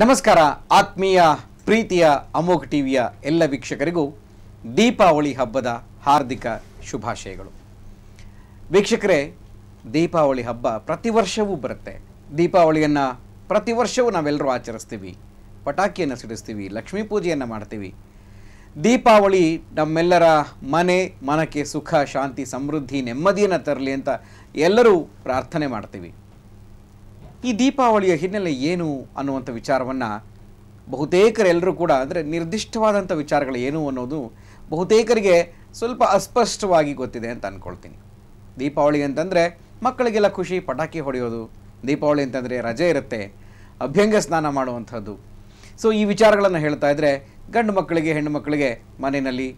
ನಮಸ್ಕಾರ ಆತ್ಮೀಯ ಪ್ರೀತಿಯ ಅಮೋಘ ಟಿವಿಯ ಎಲ್ಲ ವೀಕ್ಷಕರಿಗೂ ದೀಪಾವಳಿ ಹಬ್ಬದ ಹಾರ್ದಿಕ ಶುಭಾಶಯಗಳು ವೀಕ್ಷಕರೇ ದೀಪಾವಳಿ ಹಬ್ಬ ಪ್ರತಿ ವರ್ಷವೂ ಬರುತ್ತೆ ದೀಪಾವಳಿಯನ್ನು ಪ್ರತಿ ವರ್ಷವೂ ನಾವೆಲ್ಲರೂ ಆಚರಿಸ್ತೀವಿ ಪಟಾಕಿಯನ್ನು ಸಿಡಿಸ್ತೀವಿ ಲಕ್ಷ್ಮೀ ಪೂಜೆಯನ್ನು ಮಾಡ್ತೀವಿ ದೀಪಾವಳಿ ನಮ್ಮೆಲ್ಲರ ಮನೆ ಮನಕ್ಕೆ ಸುಖ ಶಾಂತಿ ಸಮೃದ್ಧಿ ನೆಮ್ಮದಿಯನ್ನು ತರಲಿ ಅಂತ ಎಲ್ಲರೂ ಪ್ರಾರ್ಥನೆ ಮಾಡ್ತೀವಿ ಈ ದೀಪಾವಳಿಯ ಹಿನ್ನೆಲೆ ಏನು ಅನ್ನುವಂಥ ವಿಚಾರವನ್ನು ಬಹುತೇಕರೆಲ್ಲರೂ ಕೂಡ ಅಂದರೆ ನಿರ್ದಿಷ್ಟವಾದಂಥ ವಿಚಾರಗಳು ಏನು ಅನ್ನೋದು ಬಹುತೇಕರಿಗೆ ಸ್ವಲ್ಪ ಅಸ್ಪಷ್ಟವಾಗಿ ಗೊತ್ತಿದೆ ಅಂತ ಅಂದ್ಕೊಳ್ತೀನಿ ದೀಪಾವಳಿ ಅಂತಂದರೆ ಮಕ್ಕಳಿಗೆಲ್ಲ ಖುಷಿ ಪಟಾಕಿ ಹೊಡೆಯೋದು ದೀಪಾವಳಿ ಅಂತಂದರೆ ರಜೆ ಇರುತ್ತೆ ಅಭ್ಯಂಗ ಸ್ನಾನ ಮಾಡುವಂಥದ್ದು ಸೊ ಈ ವಿಚಾರಗಳನ್ನು ಹೇಳ್ತಾ ಇದ್ದರೆ ಗಂಡು ಮಕ್ಕಳಿಗೆ ಹೆಣ್ಣು ಮಕ್ಕಳಿಗೆ ಮನೆಯಲ್ಲಿ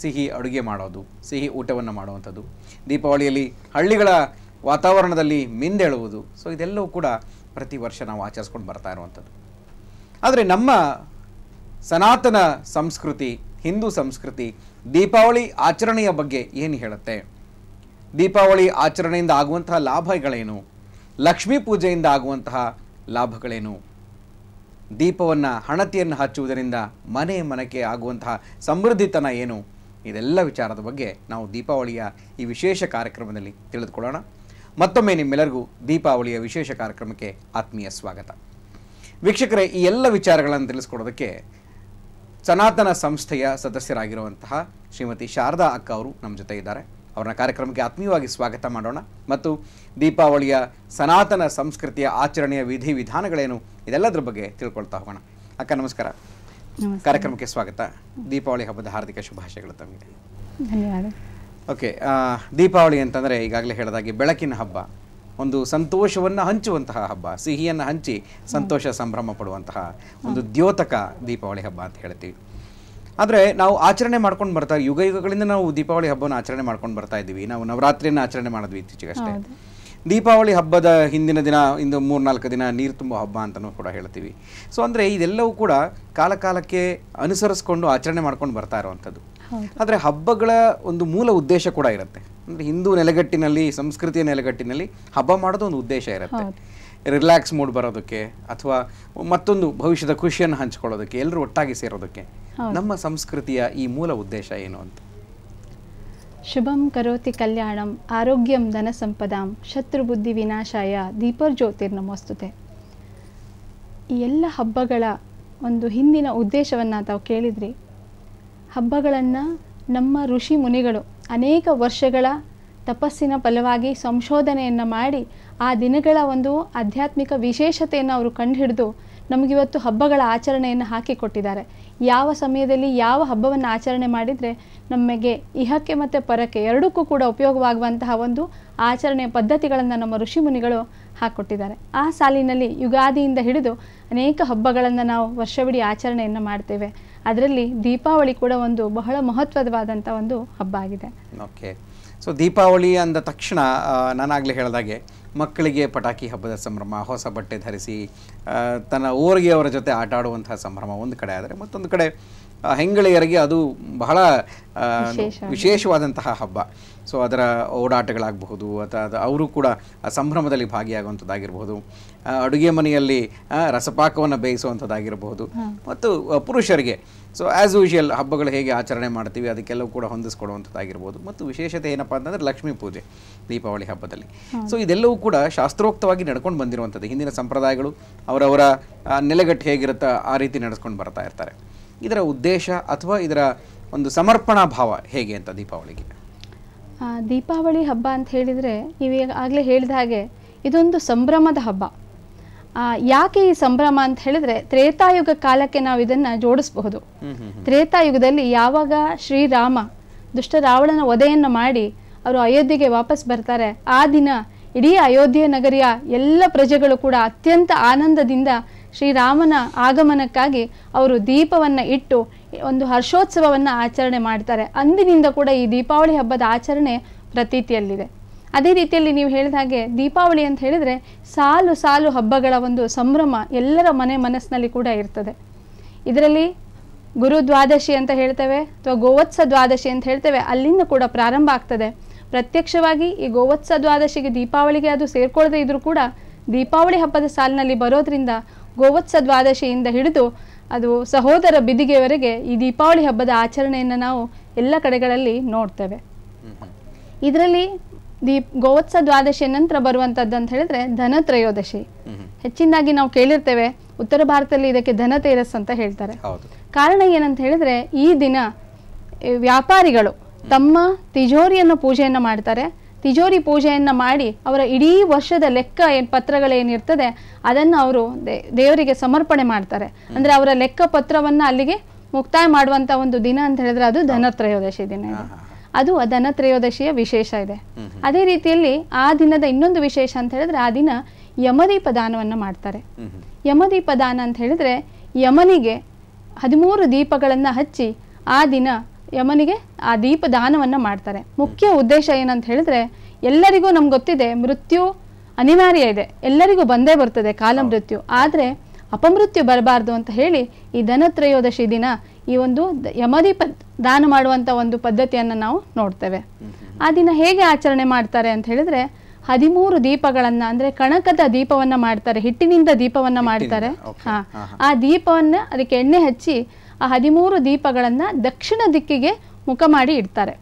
ಸಿಹಿ ಅಡುಗೆ ಮಾಡೋದು ಸಿಹಿ ಊಟವನ್ನು ಮಾಡುವಂಥದ್ದು ದೀಪಾವಳಿಯಲ್ಲಿ ಹಳ್ಳಿಗಳ ವಾತಾವರಣದಲ್ಲಿ ಮಿಂದೆಳುವುದು ಸೊ ಇದೆಲ್ಲವೂ ಕೂಡ ಪ್ರತಿ ವರ್ಷ ನಾವು ಆಚರಿಸ್ಕೊಂಡು ಬರ್ತಾ ಇರುವಂಥದ್ದು ಆದರೆ ನಮ್ಮ ಸನಾತನ ಸಂಸ್ಕೃತಿ ಹಿಂದೂ ಸಂಸ್ಕೃತಿ ದೀಪಾವಳಿ ಆಚರಣೆಯ ಬಗ್ಗೆ ಏನು ಹೇಳುತ್ತೆ ದೀಪಾವಳಿ ಆಚರಣೆಯಿಂದ ಆಗುವಂತಹ ಲಾಭಗಳೇನು ಲಕ್ಷ್ಮೀ ಪೂಜೆಯಿಂದ ಆಗುವಂತಹ ಲಾಭಗಳೇನು ದೀಪವನ್ನು ಹಣತಿಯನ್ನು ಹಚ್ಚುವುದರಿಂದ ಮನೆ ಮನೆಗೆ ಆಗುವಂತಹ ಸಮೃದ್ಧಿತನ ಏನು ಇದೆಲ್ಲ ವಿಚಾರದ ಬಗ್ಗೆ ನಾವು ದೀಪಾವಳಿಯ ಈ ವಿಶೇಷ ಕಾರ್ಯಕ್ರಮದಲ್ಲಿ ತಿಳಿದುಕೊಳ್ಳೋಣ ಮತ್ತೊಮ್ಮೆ ನಿಮ್ಮೆಲ್ಲರಿಗೂ ದೀಪಾವಳಿಯ ವಿಶೇಷ ಕಾರ್ಯಕ್ರಮಕ್ಕೆ ಆತ್ಮೀಯ ಸ್ವಾಗತ ವೀಕ್ಷಕರೇ ಈ ಎಲ್ಲ ವಿಚಾರಗಳನ್ನು ತಿಳಿಸ್ಕೊಡೋದಕ್ಕೆ ಸನಾತನ ಸಂಸ್ಥೆಯ ಸದಸ್ಯರಾಗಿರುವಂತಹ ಶ್ರೀಮತಿ ಶಾರದಾ ಅಕ್ಕ ಅವರು ನಮ್ಮ ಜೊತೆ ಇದ್ದಾರೆ ಅವರನ್ನ ಕಾರ್ಯಕ್ರಮಕ್ಕೆ ಆತ್ಮೀಯವಾಗಿ ಸ್ವಾಗತ ಮಾಡೋಣ ಮತ್ತು ದೀಪಾವಳಿಯ ಸನಾತನ ಸಂಸ್ಕೃತಿಯ ಆಚರಣೆಯ ವಿಧಿ ವಿಧಾನಗಳೇನು ಇದೆಲ್ಲದರ ಬಗ್ಗೆ ತಿಳ್ಕೊಳ್ತಾ ಹೋಗೋಣ ಅಕ್ಕ ನಮಸ್ಕಾರ ಕಾರ್ಯಕ್ರಮಕ್ಕೆ ಸ್ವಾಗತ ದೀಪಾವಳಿ ಹಬ್ಬದ ಹಾರ್ದಿಕ ಶುಭಾಶಯಗಳು ತಮಗೆ ಧನ್ಯವಾದ ಓಕೆ ದೀಪಾವಳಿ ಅಂತಂದರೆ ಈಗಾಗಲೇ ಹೇಳಿದಾಗೆ ಬೆಳಕಿನ ಹಬ್ಬ ಒಂದು ಸಂತೋಷವನ್ನು ಹಂಚುವಂತಹ ಹಬ್ಬ ಸಿಹಿಯನ್ನು ಹಂಚಿ ಸಂತೋಷ ಸಂಭ್ರಮ ಪಡುವಂತಹ ಒಂದು ದ್ಯೋತಕ ದೀಪಾವಳಿ ಹಬ್ಬ ಅಂತ ಹೇಳ್ತೀವಿ ಆದರೆ ನಾವು ಆಚರಣೆ ಮಾಡ್ಕೊಂಡು ಬರ್ತಾ ಯುಗ ಯುಗಗಳಿಂದ ನಾವು ದೀಪಾವಳಿ ಹಬ್ಬವನ್ನು ಆಚರಣೆ ಮಾಡ್ಕೊಂಡು ಬರ್ತಾ ಇದ್ದೀವಿ ನಾವು ನವರಾತ್ರಿಯನ್ನು ಆಚರಣೆ ಮಾಡಿದ್ವಿ ಇತ್ತೀಚೆಗಷ್ಟೇ ದೀಪಾವಳಿ ಹಬ್ಬದ ಹಿಂದಿನ ದಿನ ಇಂದು ಮೂರ್ನಾಲ್ಕು ದಿನ ನೀರು ತುಂಬ ಹಬ್ಬ ಅಂತಲೂ ಕೂಡ ಹೇಳ್ತೀವಿ ಸೊ ಅಂದರೆ ಇದೆಲ್ಲವೂ ಕೂಡ ಕಾಲಕಾಲಕ್ಕೆ ಅನುಸರಿಸ್ಕೊಂಡು ಆಚರಣೆ ಮಾಡ್ಕೊಂಡು ಬರ್ತಾ ಇರುವಂಥದ್ದು ಆದರೆ ಹಬ್ಬಗಳ ಒಂದು ಮೂಲ ಉದ್ದೇಶ ಕೂಡ ಇರುತ್ತೆ ಅಂದರೆ ಹಿಂದೂ ನೆಲೆಗಟ್ಟಿನಲ್ಲಿ ಸಂಸ್ಕೃತಿಯ ನೆಲೆಗಟ್ಟಿನಲ್ಲಿ ಹಬ್ಬ ಮಾಡೋದು ಒಂದು ಉದ್ದೇಶ ಇರುತ್ತೆ ರಿಲ್ಯಾಕ್ಸ್ ಮೂಡ್ ಬರೋದಕ್ಕೆ ಅಥವಾ ಮತ್ತೊಂದು ಭವಿಷ್ಯದ ಖುಷಿಯನ್ನು ಹಂಚ್ಕೊಳ್ಳೋದಕ್ಕೆ ಎಲ್ಲರೂ ಒಟ್ಟಾಗಿ ಸೇರೋದಕ್ಕೆ ನಮ್ಮ ಸಂಸ್ಕೃತಿಯ ಈ ಮೂಲ ಉದ್ದೇಶ ಏನು ಅಂತ ಶುಭಂ ಕರೋತಿ ಕಲ್ಯಾಣಂ ಆರೋಗ್ಯಂ ಧನ ಸಂಪದಾಂ ಬುದ್ಧಿ ವಿನಾಶಾಯ ವಸ್ತುತೆ ಈ ಎಲ್ಲ ಹಬ್ಬಗಳ ಒಂದು ಹಿಂದಿನ ಉದ್ದೇಶವನ್ನು ತಾವು ಕೇಳಿದ್ರಿ ಹಬ್ಬಗಳನ್ನು ನಮ್ಮ ಋಷಿ ಮುನಿಗಳು ಅನೇಕ ವರ್ಷಗಳ ತಪಸ್ಸಿನ ಫಲವಾಗಿ ಸಂಶೋಧನೆಯನ್ನು ಮಾಡಿ ಆ ದಿನಗಳ ಒಂದು ಆಧ್ಯಾತ್ಮಿಕ ವಿಶೇಷತೆಯನ್ನು ಅವರು ಕಂಡುಹಿಡಿದು ನಮಗಿವತ್ತು ಹಬ್ಬಗಳ ಆಚರಣೆಯನ್ನು ಹಾಕಿಕೊಟ್ಟಿದ್ದಾರೆ ಯಾವ ಸಮಯದಲ್ಲಿ ಯಾವ ಹಬ್ಬವನ್ನು ಆಚರಣೆ ಮಾಡಿದರೆ ನಮಗೆ ಇಹಕ್ಕೆ ಮತ್ತು ಪರಕ್ಕೆ ಎರಡಕ್ಕೂ ಕೂಡ ಉಪಯೋಗವಾಗುವಂತಹ ಒಂದು ಆಚರಣೆಯ ಪದ್ಧತಿಗಳನ್ನು ನಮ್ಮ ಋಷಿ ಮುನಿಗಳು ಹಾಕ್ಕೊಟ್ಟಿದ್ದಾರೆ ಆ ಸಾಲಿನಲ್ಲಿ ಯುಗಾದಿಯಿಂದ ಹಿಡಿದು ಅನೇಕ ಹಬ್ಬಗಳನ್ನು ನಾವು ವರ್ಷವಿಡೀ ಆಚರಣೆಯನ್ನು ಮಾಡ್ತೇವೆ ಅದರಲ್ಲಿ ದೀಪಾವಳಿ ಕೂಡ ಒಂದು ಬಹಳ ಮಹತ್ವದವಾದಂಥ ಒಂದು ಹಬ್ಬ ಆಗಿದೆ ಓಕೆ ಸೊ ದೀಪಾವಳಿ ಅಂದ ತಕ್ಷಣ ನಾನಾಗಲೇ ಹೇಳಿದಾಗೆ ಮಕ್ಕಳಿಗೆ ಪಟಾಕಿ ಹಬ್ಬದ ಸಂಭ್ರಮ ಹೊಸ ಬಟ್ಟೆ ಧರಿಸಿ ತನ್ನ ಊರಿಗೆ ಅವರ ಜೊತೆ ಆಟ ಆಡುವಂತಹ ಸಂಭ್ರಮ ಒಂದು ಕಡೆ ಆದರೆ ಮತ್ತೊಂದು ಕಡೆ ಹೆಂಗಳೆಯರಿಗೆ ಅದು ಬಹಳ ವಿಶೇಷವಾದಂತಹ ಹಬ್ಬ ಸೊ ಅದರ ಓಡಾಟಗಳಾಗಬಹುದು ಅಥವಾ ಅದು ಅವರು ಕೂಡ ಸಂಭ್ರಮದಲ್ಲಿ ಭಾಗಿಯಾಗುವಂಥದ್ದಾಗಿರಬಹುದು ಅಡುಗೆ ಮನೆಯಲ್ಲಿ ರಸಪಾಕವನ್ನು ಬೇಯಿಸುವಂಥದ್ದಾಗಿರಬಹುದು ಮತ್ತು ಪುರುಷರಿಗೆ ಸೊ ಆ್ಯಸ್ ಯೂಶುವಲ್ ಹಬ್ಬಗಳು ಹೇಗೆ ಆಚರಣೆ ಮಾಡ್ತೀವಿ ಅದಕ್ಕೆಲ್ಲವೂ ಕೂಡ ಹೊಂದಿಸ್ಕೊಡುವಂಥದ್ದಾಗಿರ್ಬೋದು ಮತ್ತು ವಿಶೇಷತೆ ಏನಪ್ಪ ಅಂತಂದರೆ ಲಕ್ಷ್ಮೀ ಪೂಜೆ ದೀಪಾವಳಿ ಹಬ್ಬದಲ್ಲಿ ಸೊ ಇದೆಲ್ಲವೂ ಕೂಡ ಶಾಸ್ತ್ರೋಕ್ತವಾಗಿ ನಡ್ಕೊಂಡು ಬಂದಿರುವಂಥದ್ದು ಹಿಂದಿನ ಸಂಪ್ರದಾಯಗಳು ಅವರವರ ನೆಲೆಗಟ್ಟು ಹೇಗಿರುತ್ತೋ ಆ ರೀತಿ ನಡೆಸ್ಕೊಂಡು ಬರ್ತಾ ಇರ್ತಾರೆ ಇದರ ಉದ್ದೇಶ ಅಥವಾ ಇದರ ಒಂದು ಸಮರ್ಪಣಾ ಭಾವ ಹೇಗೆ ಅಂತ ದೀಪಾವಳಿಗೆ ದೀಪಾವಳಿ ಹಬ್ಬ ಅಂತ ಹೇಳಿದರೆ ನೀವು ಆಗಲೇ ಹೇಳಿದ ಹಾಗೆ ಇದೊಂದು ಸಂಭ್ರಮದ ಹಬ್ಬ ಯಾಕೆ ಈ ಸಂಭ್ರಮ ಅಂತ ಹೇಳಿದ್ರೆ ತ್ರೇತಾಯುಗ ಕಾಲಕ್ಕೆ ನಾವು ಇದನ್ನ ಜೋಡಿಸಬಹುದು ತ್ರೇತಾಯುಗದಲ್ಲಿ ಯಾವಾಗ ಶ್ರೀರಾಮ ದುಷ್ಟ ರಾವಣನ ವಧೆಯನ್ನು ಮಾಡಿ ಅವರು ಅಯೋಧ್ಯೆಗೆ ವಾಪಸ್ ಬರ್ತಾರೆ ಆ ದಿನ ಇಡೀ ಅಯೋಧ್ಯೆ ನಗರಿಯ ಎಲ್ಲ ಪ್ರಜೆಗಳು ಕೂಡ ಅತ್ಯಂತ ಆನಂದದಿಂದ ಶ್ರೀರಾಮನ ಆಗಮನಕ್ಕಾಗಿ ಅವರು ದೀಪವನ್ನು ಇಟ್ಟು ಒಂದು ಹರ್ಷೋತ್ಸವವನ್ನು ಆಚರಣೆ ಮಾಡ್ತಾರೆ ಅಂದಿನಿಂದ ಕೂಡ ಈ ದೀಪಾವಳಿ ಹಬ್ಬದ ಆಚರಣೆ ಪ್ರತೀತಿಯಲ್ಲಿದೆ ಅದೇ ರೀತಿಯಲ್ಲಿ ನೀವು ಹೇಳಿದ ಹಾಗೆ ದೀಪಾವಳಿ ಅಂತ ಹೇಳಿದರೆ ಸಾಲು ಸಾಲು ಹಬ್ಬಗಳ ಒಂದು ಸಂಭ್ರಮ ಎಲ್ಲರ ಮನೆ ಮನಸ್ಸಿನಲ್ಲಿ ಕೂಡ ಇರ್ತದೆ ಇದರಲ್ಲಿ ಗುರು ದ್ವಾದಶಿ ಅಂತ ಹೇಳ್ತೇವೆ ಅಥವಾ ಗೋವತ್ಸ ದ್ವಾದಶಿ ಅಂತ ಹೇಳ್ತೇವೆ ಅಲ್ಲಿಂದ ಕೂಡ ಪ್ರಾರಂಭ ಆಗ್ತದೆ ಪ್ರತ್ಯಕ್ಷವಾಗಿ ಈ ಗೋವತ್ಸ ದ್ವಾದಶಿಗೆ ದೀಪಾವಳಿಗೆ ಅದು ಸೇರ್ಕೊಳ್ಳದೆ ಇದ್ರೂ ಕೂಡ ದೀಪಾವಳಿ ಹಬ್ಬದ ಸಾಲಿನಲ್ಲಿ ಬರೋದ್ರಿಂದ ಗೋವತ್ಸ ದ್ವಾದಶಿಯಿಂದ ಹಿಡಿದು ಅದು ಸಹೋದರ ಬಿದಿಗೆವರೆಗೆ ಈ ದೀಪಾವಳಿ ಹಬ್ಬದ ಆಚರಣೆಯನ್ನು ನಾವು ಎಲ್ಲ ಕಡೆಗಳಲ್ಲಿ ನೋಡ್ತೇವೆ ಇದರಲ್ಲಿ ದೀಪ್ ಗೋವತ್ಸ ದ್ವಾದಶಿ ನಂತರ ಬರುವಂಥದ್ದು ಅಂತ ಹೇಳಿದ್ರೆ ಧನತ್ರಯೋದಶಿ ಹೆಚ್ಚಿನದಾಗಿ ನಾವು ಕೇಳಿರ್ತೇವೆ ಉತ್ತರ ಭಾರತದಲ್ಲಿ ಇದಕ್ಕೆ ಧನ ತೇರಸ್ ಅಂತ ಹೇಳ್ತಾರೆ ಕಾರಣ ಏನಂತ ಹೇಳಿದ್ರೆ ಈ ದಿನ ವ್ಯಾಪಾರಿಗಳು ತಮ್ಮ ತಿಜೋರಿಯನ್ನು ಪೂಜೆಯನ್ನು ಮಾಡ್ತಾರೆ ತಿಜೋರಿ ಪೂಜೆಯನ್ನು ಮಾಡಿ ಅವರ ಇಡೀ ವರ್ಷದ ಲೆಕ್ಕ ಏನು ಪತ್ರಗಳೇನಿರ್ತದೆ ಅದನ್ನು ಅವರು ದೇವರಿಗೆ ಸಮರ್ಪಣೆ ಮಾಡ್ತಾರೆ ಅಂದರೆ ಅವರ ಲೆಕ್ಕ ಪತ್ರವನ್ನು ಅಲ್ಲಿಗೆ ಮುಕ್ತಾಯ ಮಾಡುವಂತ ಒಂದು ದಿನ ಅಂತ ಹೇಳಿದ್ರೆ ಅದು ಧನತ್ರಯೋದಶಿ ದಿನ ಇದೆ ಅದು ಧನತ್ರಯೋದಶಿಯ ವಿಶೇಷ ಇದೆ ಅದೇ ರೀತಿಯಲ್ಲಿ ಆ ದಿನದ ಇನ್ನೊಂದು ವಿಶೇಷ ಅಂತ ಹೇಳಿದ್ರೆ ಆ ದಿನ ಯಮದೀಪ ದಾನವನ್ನು ಮಾಡ್ತಾರೆ ಯಮದೀಪ ದಾನ ಅಂತ ಹೇಳಿದ್ರೆ ಯಮನಿಗೆ ಹದಿಮೂರು ದೀಪಗಳನ್ನು ಹಚ್ಚಿ ಆ ದಿನ ಯಮನಿಗೆ ಆ ದೀಪ ದಾನವನ್ನು ಮಾಡ್ತಾರೆ ಮುಖ್ಯ ಉದ್ದೇಶ ಏನಂತ ಹೇಳಿದ್ರೆ ಎಲ್ಲರಿಗೂ ನಮ್ಗೆ ಗೊತ್ತಿದೆ ಮೃತ್ಯು ಅನಿವಾರ್ಯ ಇದೆ ಎಲ್ಲರಿಗೂ ಬಂದೇ ಬರ್ತದೆ ಕಾಲ ಮೃತ್ಯು ಆದರೆ ಅಪಮೃತ್ಯು ಬರಬಾರ್ದು ಅಂತ ಹೇಳಿ ಈ ಧನತ್ರಯೋದಶಿ ದಿನ ಈ ಒಂದು ಯಮದೀಪ ದಾನ ಮಾಡುವಂಥ ಒಂದು ಪದ್ಧತಿಯನ್ನು ನಾವು ನೋಡ್ತೇವೆ ಆ ದಿನ ಹೇಗೆ ಆಚರಣೆ ಮಾಡ್ತಾರೆ ಅಂತ ಹೇಳಿದ್ರೆ ಹದಿಮೂರು ದೀಪಗಳನ್ನು ಅಂದ್ರೆ ಕಣಕದ ದೀಪವನ್ನ ಮಾಡ್ತಾರೆ ಹಿಟ್ಟಿನಿಂದ ದೀಪವನ್ನ ಮಾಡ್ತಾರೆ ಹಾ ಆ ದೀಪವನ್ನ ಅದಕ್ಕೆ ಎಣ್ಣೆ ಹಚ್ಚಿ ಆ ಹದಿಮೂರು ದೀಪಗಳನ್ನ ದಕ್ಷಿಣ ದಿಕ್ಕಿಗೆ ಮುಖ ಮಾಡಿ ಇಡ್ತಾರೆ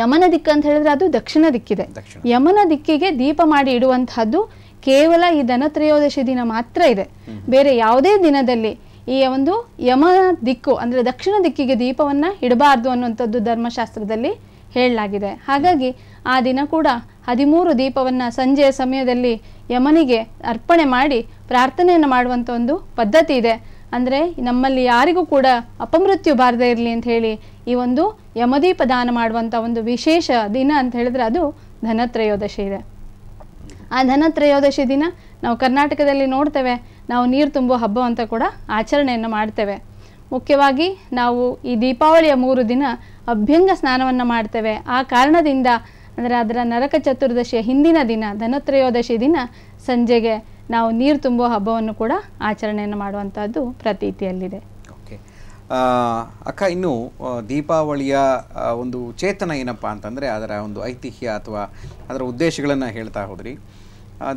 ಯಮನ ದಿಕ್ಕು ಅಂತ ಹೇಳಿದ್ರೆ ಅದು ದಕ್ಷಿಣ ದಿಕ್ಕಿದೆ ಯಮನ ದಿಕ್ಕಿಗೆ ದೀಪ ಮಾಡಿ ಇಡುವಂತಹದ್ದು ಕೇವಲ ಈ ಧನತ್ರಯೋದಶಿ ದಿನ ಮಾತ್ರ ಇದೆ ಬೇರೆ ಯಾವುದೇ ದಿನದಲ್ಲಿ ಈ ಒಂದು ಯಮನ ದಿಕ್ಕು ಅಂದ್ರೆ ದಕ್ಷಿಣ ದಿಕ್ಕಿಗೆ ದೀಪವನ್ನ ಇಡಬಾರ್ದು ಅನ್ನುವಂಥದ್ದು ಧರ್ಮಶಾಸ್ತ್ರದಲ್ಲಿ ಹೇಳಲಾಗಿದೆ ಹಾಗಾಗಿ ಆ ದಿನ ಕೂಡ ಹದಿಮೂರು ದೀಪವನ್ನ ಸಂಜೆಯ ಸಮಯದಲ್ಲಿ ಯಮನಿಗೆ ಅರ್ಪಣೆ ಮಾಡಿ ಪ್ರಾರ್ಥನೆಯನ್ನು ಮಾಡುವಂತ ಒಂದು ಪದ್ಧತಿ ಇದೆ ಅಂದರೆ ನಮ್ಮಲ್ಲಿ ಯಾರಿಗೂ ಕೂಡ ಅಪಮೃತ್ಯು ಬಾರದೇ ಇರಲಿ ಅಂತ ಹೇಳಿ ಈ ಒಂದು ಯಮದೀಪ ದಾನ ಮಾಡುವಂಥ ಒಂದು ವಿಶೇಷ ದಿನ ಅಂತ ಹೇಳಿದ್ರೆ ಅದು ಧನತ್ರಯೋದಶಿ ಇದೆ ಆ ಧನತ್ರಯೋದಶಿ ದಿನ ನಾವು ಕರ್ನಾಟಕದಲ್ಲಿ ನೋಡ್ತೇವೆ ನಾವು ನೀರು ತುಂಬುವ ಹಬ್ಬ ಅಂತ ಕೂಡ ಆಚರಣೆಯನ್ನು ಮಾಡ್ತೇವೆ ಮುಖ್ಯವಾಗಿ ನಾವು ಈ ದೀಪಾವಳಿಯ ಮೂರು ದಿನ ಅಭ್ಯಂಗ ಸ್ನಾನವನ್ನು ಮಾಡ್ತೇವೆ ಆ ಕಾರಣದಿಂದ ಅಂದರೆ ಅದರ ನರಕ ಚತುರ್ದಶಿಯ ಹಿಂದಿನ ದಿನ ಧನತ್ರಯೋದಶಿ ದಿನ ಸಂಜೆಗೆ ನಾವು ನೀರು ತುಂಬುವ ಹಬ್ಬವನ್ನು ಕೂಡ ಆಚರಣೆಯನ್ನು ಮಾಡುವಂಥದ್ದು ಪ್ರತೀತಿಯಲ್ಲಿದೆ ಓಕೆ ಅಕ್ಕ ಇನ್ನು ದೀಪಾವಳಿಯ ಒಂದು ಚೇತನ ಏನಪ್ಪ ಅಂತಂದರೆ ಅದರ ಒಂದು ಐತಿಹ್ಯ ಅಥವಾ ಅದರ ಉದ್ದೇಶಗಳನ್ನು ಹೇಳ್ತಾ ಹೋದ್ರಿ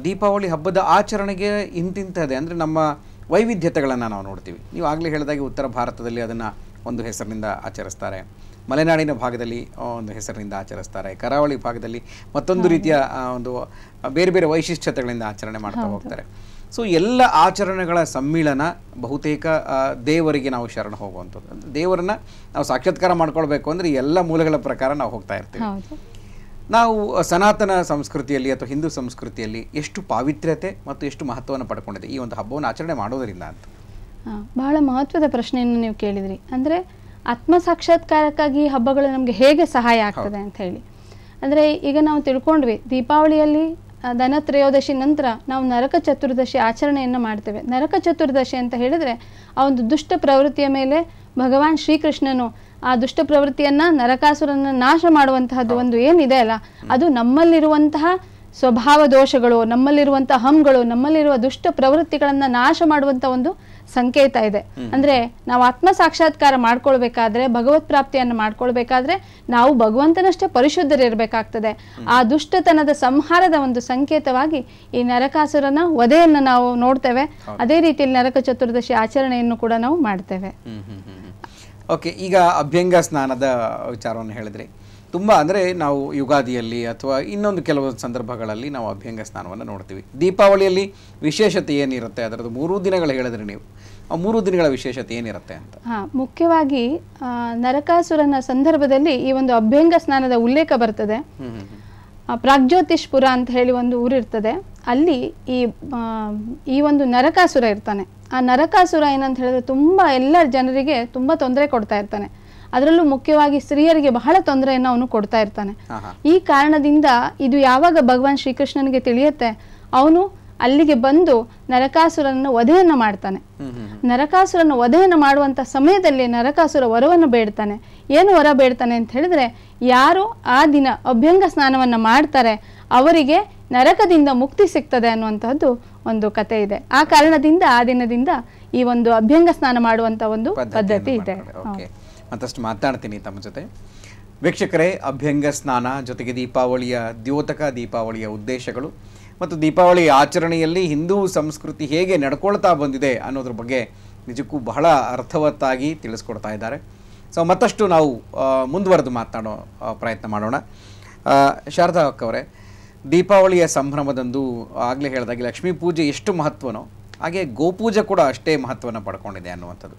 ದೀಪಾವಳಿ ಹಬ್ಬದ ಆಚರಣೆಗೆ ಇಂತಿಂಥದ್ದೇ ಅಂದರೆ ನಮ್ಮ ವೈವಿಧ್ಯತೆಗಳನ್ನು ನಾವು ನೋಡ್ತೀವಿ ನೀವು ಆಗಲೇ ಹೇಳಿದಾಗೆ ಉತ್ತರ ಭಾರತದಲ್ಲಿ ಅದನ್ನು ಒಂದು ಹೆಸರಿನಿಂದ ಆಚರಿಸ್ತಾರೆ ಮಲೆನಾಡಿನ ಭಾಗದಲ್ಲಿ ಒಂದು ಹೆಸರಿನಿಂದ ಆಚರಿಸ್ತಾರೆ ಕರಾವಳಿ ಭಾಗದಲ್ಲಿ ಮತ್ತೊಂದು ರೀತಿಯ ಒಂದು ಬೇರೆ ಬೇರೆ ವೈಶಿಷ್ಟ್ಯತೆಗಳಿಂದ ಆಚರಣೆ ಮಾಡ್ತಾ ಹೋಗ್ತಾರೆ ಸೊ ಎಲ್ಲ ಆಚರಣೆಗಳ ಸಮ್ಮಿಳನ ಬಹುತೇಕ ದೇವರಿಗೆ ನಾವು ಶರಣ ಹೋಗುವಂಥದ್ದು ದೇವರನ್ನ ನಾವು ಸಾಕ್ಷಾತ್ಕಾರ ಮಾಡ್ಕೊಳ್ಬೇಕು ಅಂದರೆ ಎಲ್ಲ ಮೂಲಗಳ ಪ್ರಕಾರ ನಾವು ಹೋಗ್ತಾ ಇರ್ತೀವಿ ನಾವು ಸನಾತನ ಸಂಸ್ಕೃತಿಯಲ್ಲಿ ಅಥವಾ ಹಿಂದೂ ಸಂಸ್ಕೃತಿಯಲ್ಲಿ ಎಷ್ಟು ಪಾವಿತ್ರ್ಯತೆ ಮತ್ತು ಎಷ್ಟು ಮಹತ್ವವನ್ನು ಪಡ್ಕೊಂಡಿದೆ ಈ ಒಂದು ಹಬ್ಬವನ್ನು ಆಚರಣೆ ಮಾಡೋದರಿಂದ ಅಂತ ಬಹಳ ಮಹತ್ವದ ಪ್ರಶ್ನೆಯನ್ನು ನೀವು ಕೇಳಿದ್ರಿ ಅಂದರೆ ಆತ್ಮ ಸಾಕ್ಷಾತ್ಕಾರಕ್ಕಾಗಿ ಹಬ್ಬಗಳು ನಮಗೆ ಹೇಗೆ ಸಹಾಯ ಆಗ್ತದೆ ಅಂತ ಹೇಳಿ ಅಂದರೆ ಈಗ ನಾವು ತಿಳ್ಕೊಂಡ್ವಿ ದೀಪಾವಳಿಯಲ್ಲಿ ಧನತ್ರಯೋದಶಿ ನಂತರ ನಾವು ನರಕ ಚತುರ್ದಶಿ ಆಚರಣೆಯನ್ನು ಮಾಡ್ತೇವೆ ನರಕ ಚತುರ್ದಶಿ ಅಂತ ಹೇಳಿದರೆ ಆ ಒಂದು ದುಷ್ಟ ಪ್ರವೃತ್ತಿಯ ಮೇಲೆ ಭಗವಾನ್ ಶ್ರೀಕೃಷ್ಣನು ಆ ದುಷ್ಟ ಪ್ರವೃತ್ತಿಯನ್ನು ನರಕಾಸುರನ ನಾಶ ಮಾಡುವಂತಹದ್ದು ಒಂದು ಏನಿದೆ ಅಲ್ಲ ಅದು ನಮ್ಮಲ್ಲಿರುವಂತಹ ಸ್ವಭಾವ ದೋಷಗಳು ನಮ್ಮಲ್ಲಿರುವಂತಹ ಹಂಗಳು ನಮ್ಮಲ್ಲಿರುವ ದುಷ್ಟ ಪ್ರವೃತ್ತಿಗಳನ್ನ ನಾಶ ಮಾಡುವಂತ ಒಂದು ಸಂಕೇತ ಇದೆ ಅಂದ್ರೆ ನಾವು ಆತ್ಮ ಸಾಕ್ಷಾತ್ಕಾರ ಮಾಡ್ಕೊಳ್ಬೇಕಾದ್ರೆ ಭಗವತ್ ಪ್ರಾಪ್ತಿಯನ್ನು ಮಾಡ್ಕೊಳ್ಬೇಕಾದ್ರೆ ನಾವು ಭಗವಂತನಷ್ಟೇ ಪರಿಶುದ್ಧರಿರ್ಬೇಕಾಗ್ತದೆ ಆ ದುಷ್ಟತನದ ಸಂಹಾರದ ಒಂದು ಸಂಕೇತವಾಗಿ ಈ ನರಕಾಸುರನ ವಧೆಯನ್ನು ನಾವು ನೋಡ್ತೇವೆ ಅದೇ ರೀತಿಯಲ್ಲಿ ನರಕ ಚತುರ್ದಶಿ ಆಚರಣೆಯನ್ನು ಕೂಡ ನಾವು ಮಾಡ್ತೇವೆ ಓಕೆ ಈಗ ಅಭ್ಯಂಗ ಸ್ನಾನದ ವಿಚಾರವನ್ನು ಹೇಳಿದ್ರಿ ತುಂಬ ಅಂದರೆ ನಾವು ಯುಗಾದಿಯಲ್ಲಿ ಅಥವಾ ಇನ್ನೊಂದು ಕೆಲವೊಂದು ಸಂದರ್ಭಗಳಲ್ಲಿ ನಾವು ಅಭ್ಯಂಗ ಸ್ನಾನವನ್ನು ನೋಡ್ತೀವಿ ದೀಪಾವಳಿಯಲ್ಲಿ ವಿಶೇಷತೆ ಏನಿರುತ್ತೆ ಅದರದ್ದು ಮೂರು ದಿನಗಳು ಹೇಳಿದ್ರೆ ನೀವು ಆ ಮೂರು ದಿನಗಳ ವಿಶೇಷತೆ ಏನಿರುತ್ತೆ ಅಂತ ಹಾಂ ಮುಖ್ಯವಾಗಿ ನರಕಾಸುರನ ಸಂದರ್ಭದಲ್ಲಿ ಈ ಒಂದು ಅಭ್ಯಂಗ ಸ್ನಾನದ ಉಲ್ಲೇಖ ಬರ್ತದೆ ಪ್ರಾಗ್ಜ್ಯೋತಿಷ್ಪುರ ಅಂತ ಹೇಳಿ ಒಂದು ಊರಿರ್ತದೆ ಅಲ್ಲಿ ಈ ಈ ಒಂದು ನರಕಾಸುರ ಇರ್ತಾನೆ ಆ ನರಕಾಸುರ ಏನಂತ ಹೇಳಿದ್ರೆ ತುಂಬ ಎಲ್ಲ ಜನರಿಗೆ ತುಂಬ ತೊಂದರೆ ಕೊಡ್ತಾ ಇರ್ತಾನೆ ಅದರಲ್ಲೂ ಮುಖ್ಯವಾಗಿ ಸ್ತ್ರೀಯರಿಗೆ ಬಹಳ ತೊಂದರೆಯನ್ನು ಅವನು ಕೊಡ್ತಾ ಇರ್ತಾನೆ ಈ ಕಾರಣದಿಂದ ಇದು ಯಾವಾಗ ಭಗವಾನ್ ಶ್ರೀಕೃಷ್ಣನಿಗೆ ತಿಳಿಯುತ್ತೆ ಅವನು ಅಲ್ಲಿಗೆ ಬಂದು ನರಕಾಸುರನ ವಧೆಯನ್ನು ಮಾಡ್ತಾನೆ ನರಕಾಸುರನ ವಧೆಯನ್ನು ಮಾಡುವಂತ ಸಮಯದಲ್ಲಿ ನರಕಾಸುರ ವರವನ್ನು ಬೇಡ್ತಾನೆ ಏನು ವರ ಬೇಡ್ತಾನೆ ಅಂತ ಹೇಳಿದ್ರೆ ಯಾರು ಆ ದಿನ ಅಭ್ಯಂಗ ಸ್ನಾನವನ್ನ ಮಾಡ್ತಾರೆ ಅವರಿಗೆ ನರಕದಿಂದ ಮುಕ್ತಿ ಸಿಗ್ತದೆ ಅನ್ನುವಂತಹದ್ದು ಒಂದು ಕತೆ ಇದೆ ಆ ಕಾರಣದಿಂದ ಆ ದಿನದಿಂದ ಈ ಒಂದು ಅಭ್ಯಂಗ ಸ್ನಾನ ಮಾಡುವಂತ ಒಂದು ಪದ್ಧತಿ ಇದೆ ಮತ್ತಷ್ಟು ಮಾತಾಡ್ತೀನಿ ತಮ್ಮ ಜೊತೆ ವೀಕ್ಷಕರೇ ಅಭ್ಯಂಗ ಸ್ನಾನ ಜೊತೆಗೆ ದೀಪಾವಳಿಯ ದ್ಯೋತಕ ದೀಪಾವಳಿಯ ಉದ್ದೇಶಗಳು ಮತ್ತು ದೀಪಾವಳಿ ಆಚರಣೆಯಲ್ಲಿ ಹಿಂದೂ ಸಂಸ್ಕೃತಿ ಹೇಗೆ ನಡ್ಕೊಳ್ತಾ ಬಂದಿದೆ ಅನ್ನೋದ್ರ ಬಗ್ಗೆ ನಿಜಕ್ಕೂ ಬಹಳ ಅರ್ಥವತ್ತಾಗಿ ತಿಳಿಸ್ಕೊಡ್ತಾ ಇದ್ದಾರೆ ಸೊ ಮತ್ತಷ್ಟು ನಾವು ಮುಂದುವರೆದು ಮಾತನಾಡೋ ಪ್ರಯತ್ನ ಮಾಡೋಣ ಶಾರದಾ ಅಕ್ಕವರೇ ದೀಪಾವಳಿಯ ಸಂಭ್ರಮದಂದು ಆಗಲೇ ಹೇಳಿದಾಗೆ ಲಕ್ಷ್ಮೀ ಪೂಜೆ ಎಷ್ಟು ಮಹತ್ವನೋ ಹಾಗೆ ಗೋಪೂಜೆ ಕೂಡ ಅಷ್ಟೇ ಮಹತ್ವನ ಪಡ್ಕೊಂಡಿದೆ ಅನ್ನುವಂಥದ್ದು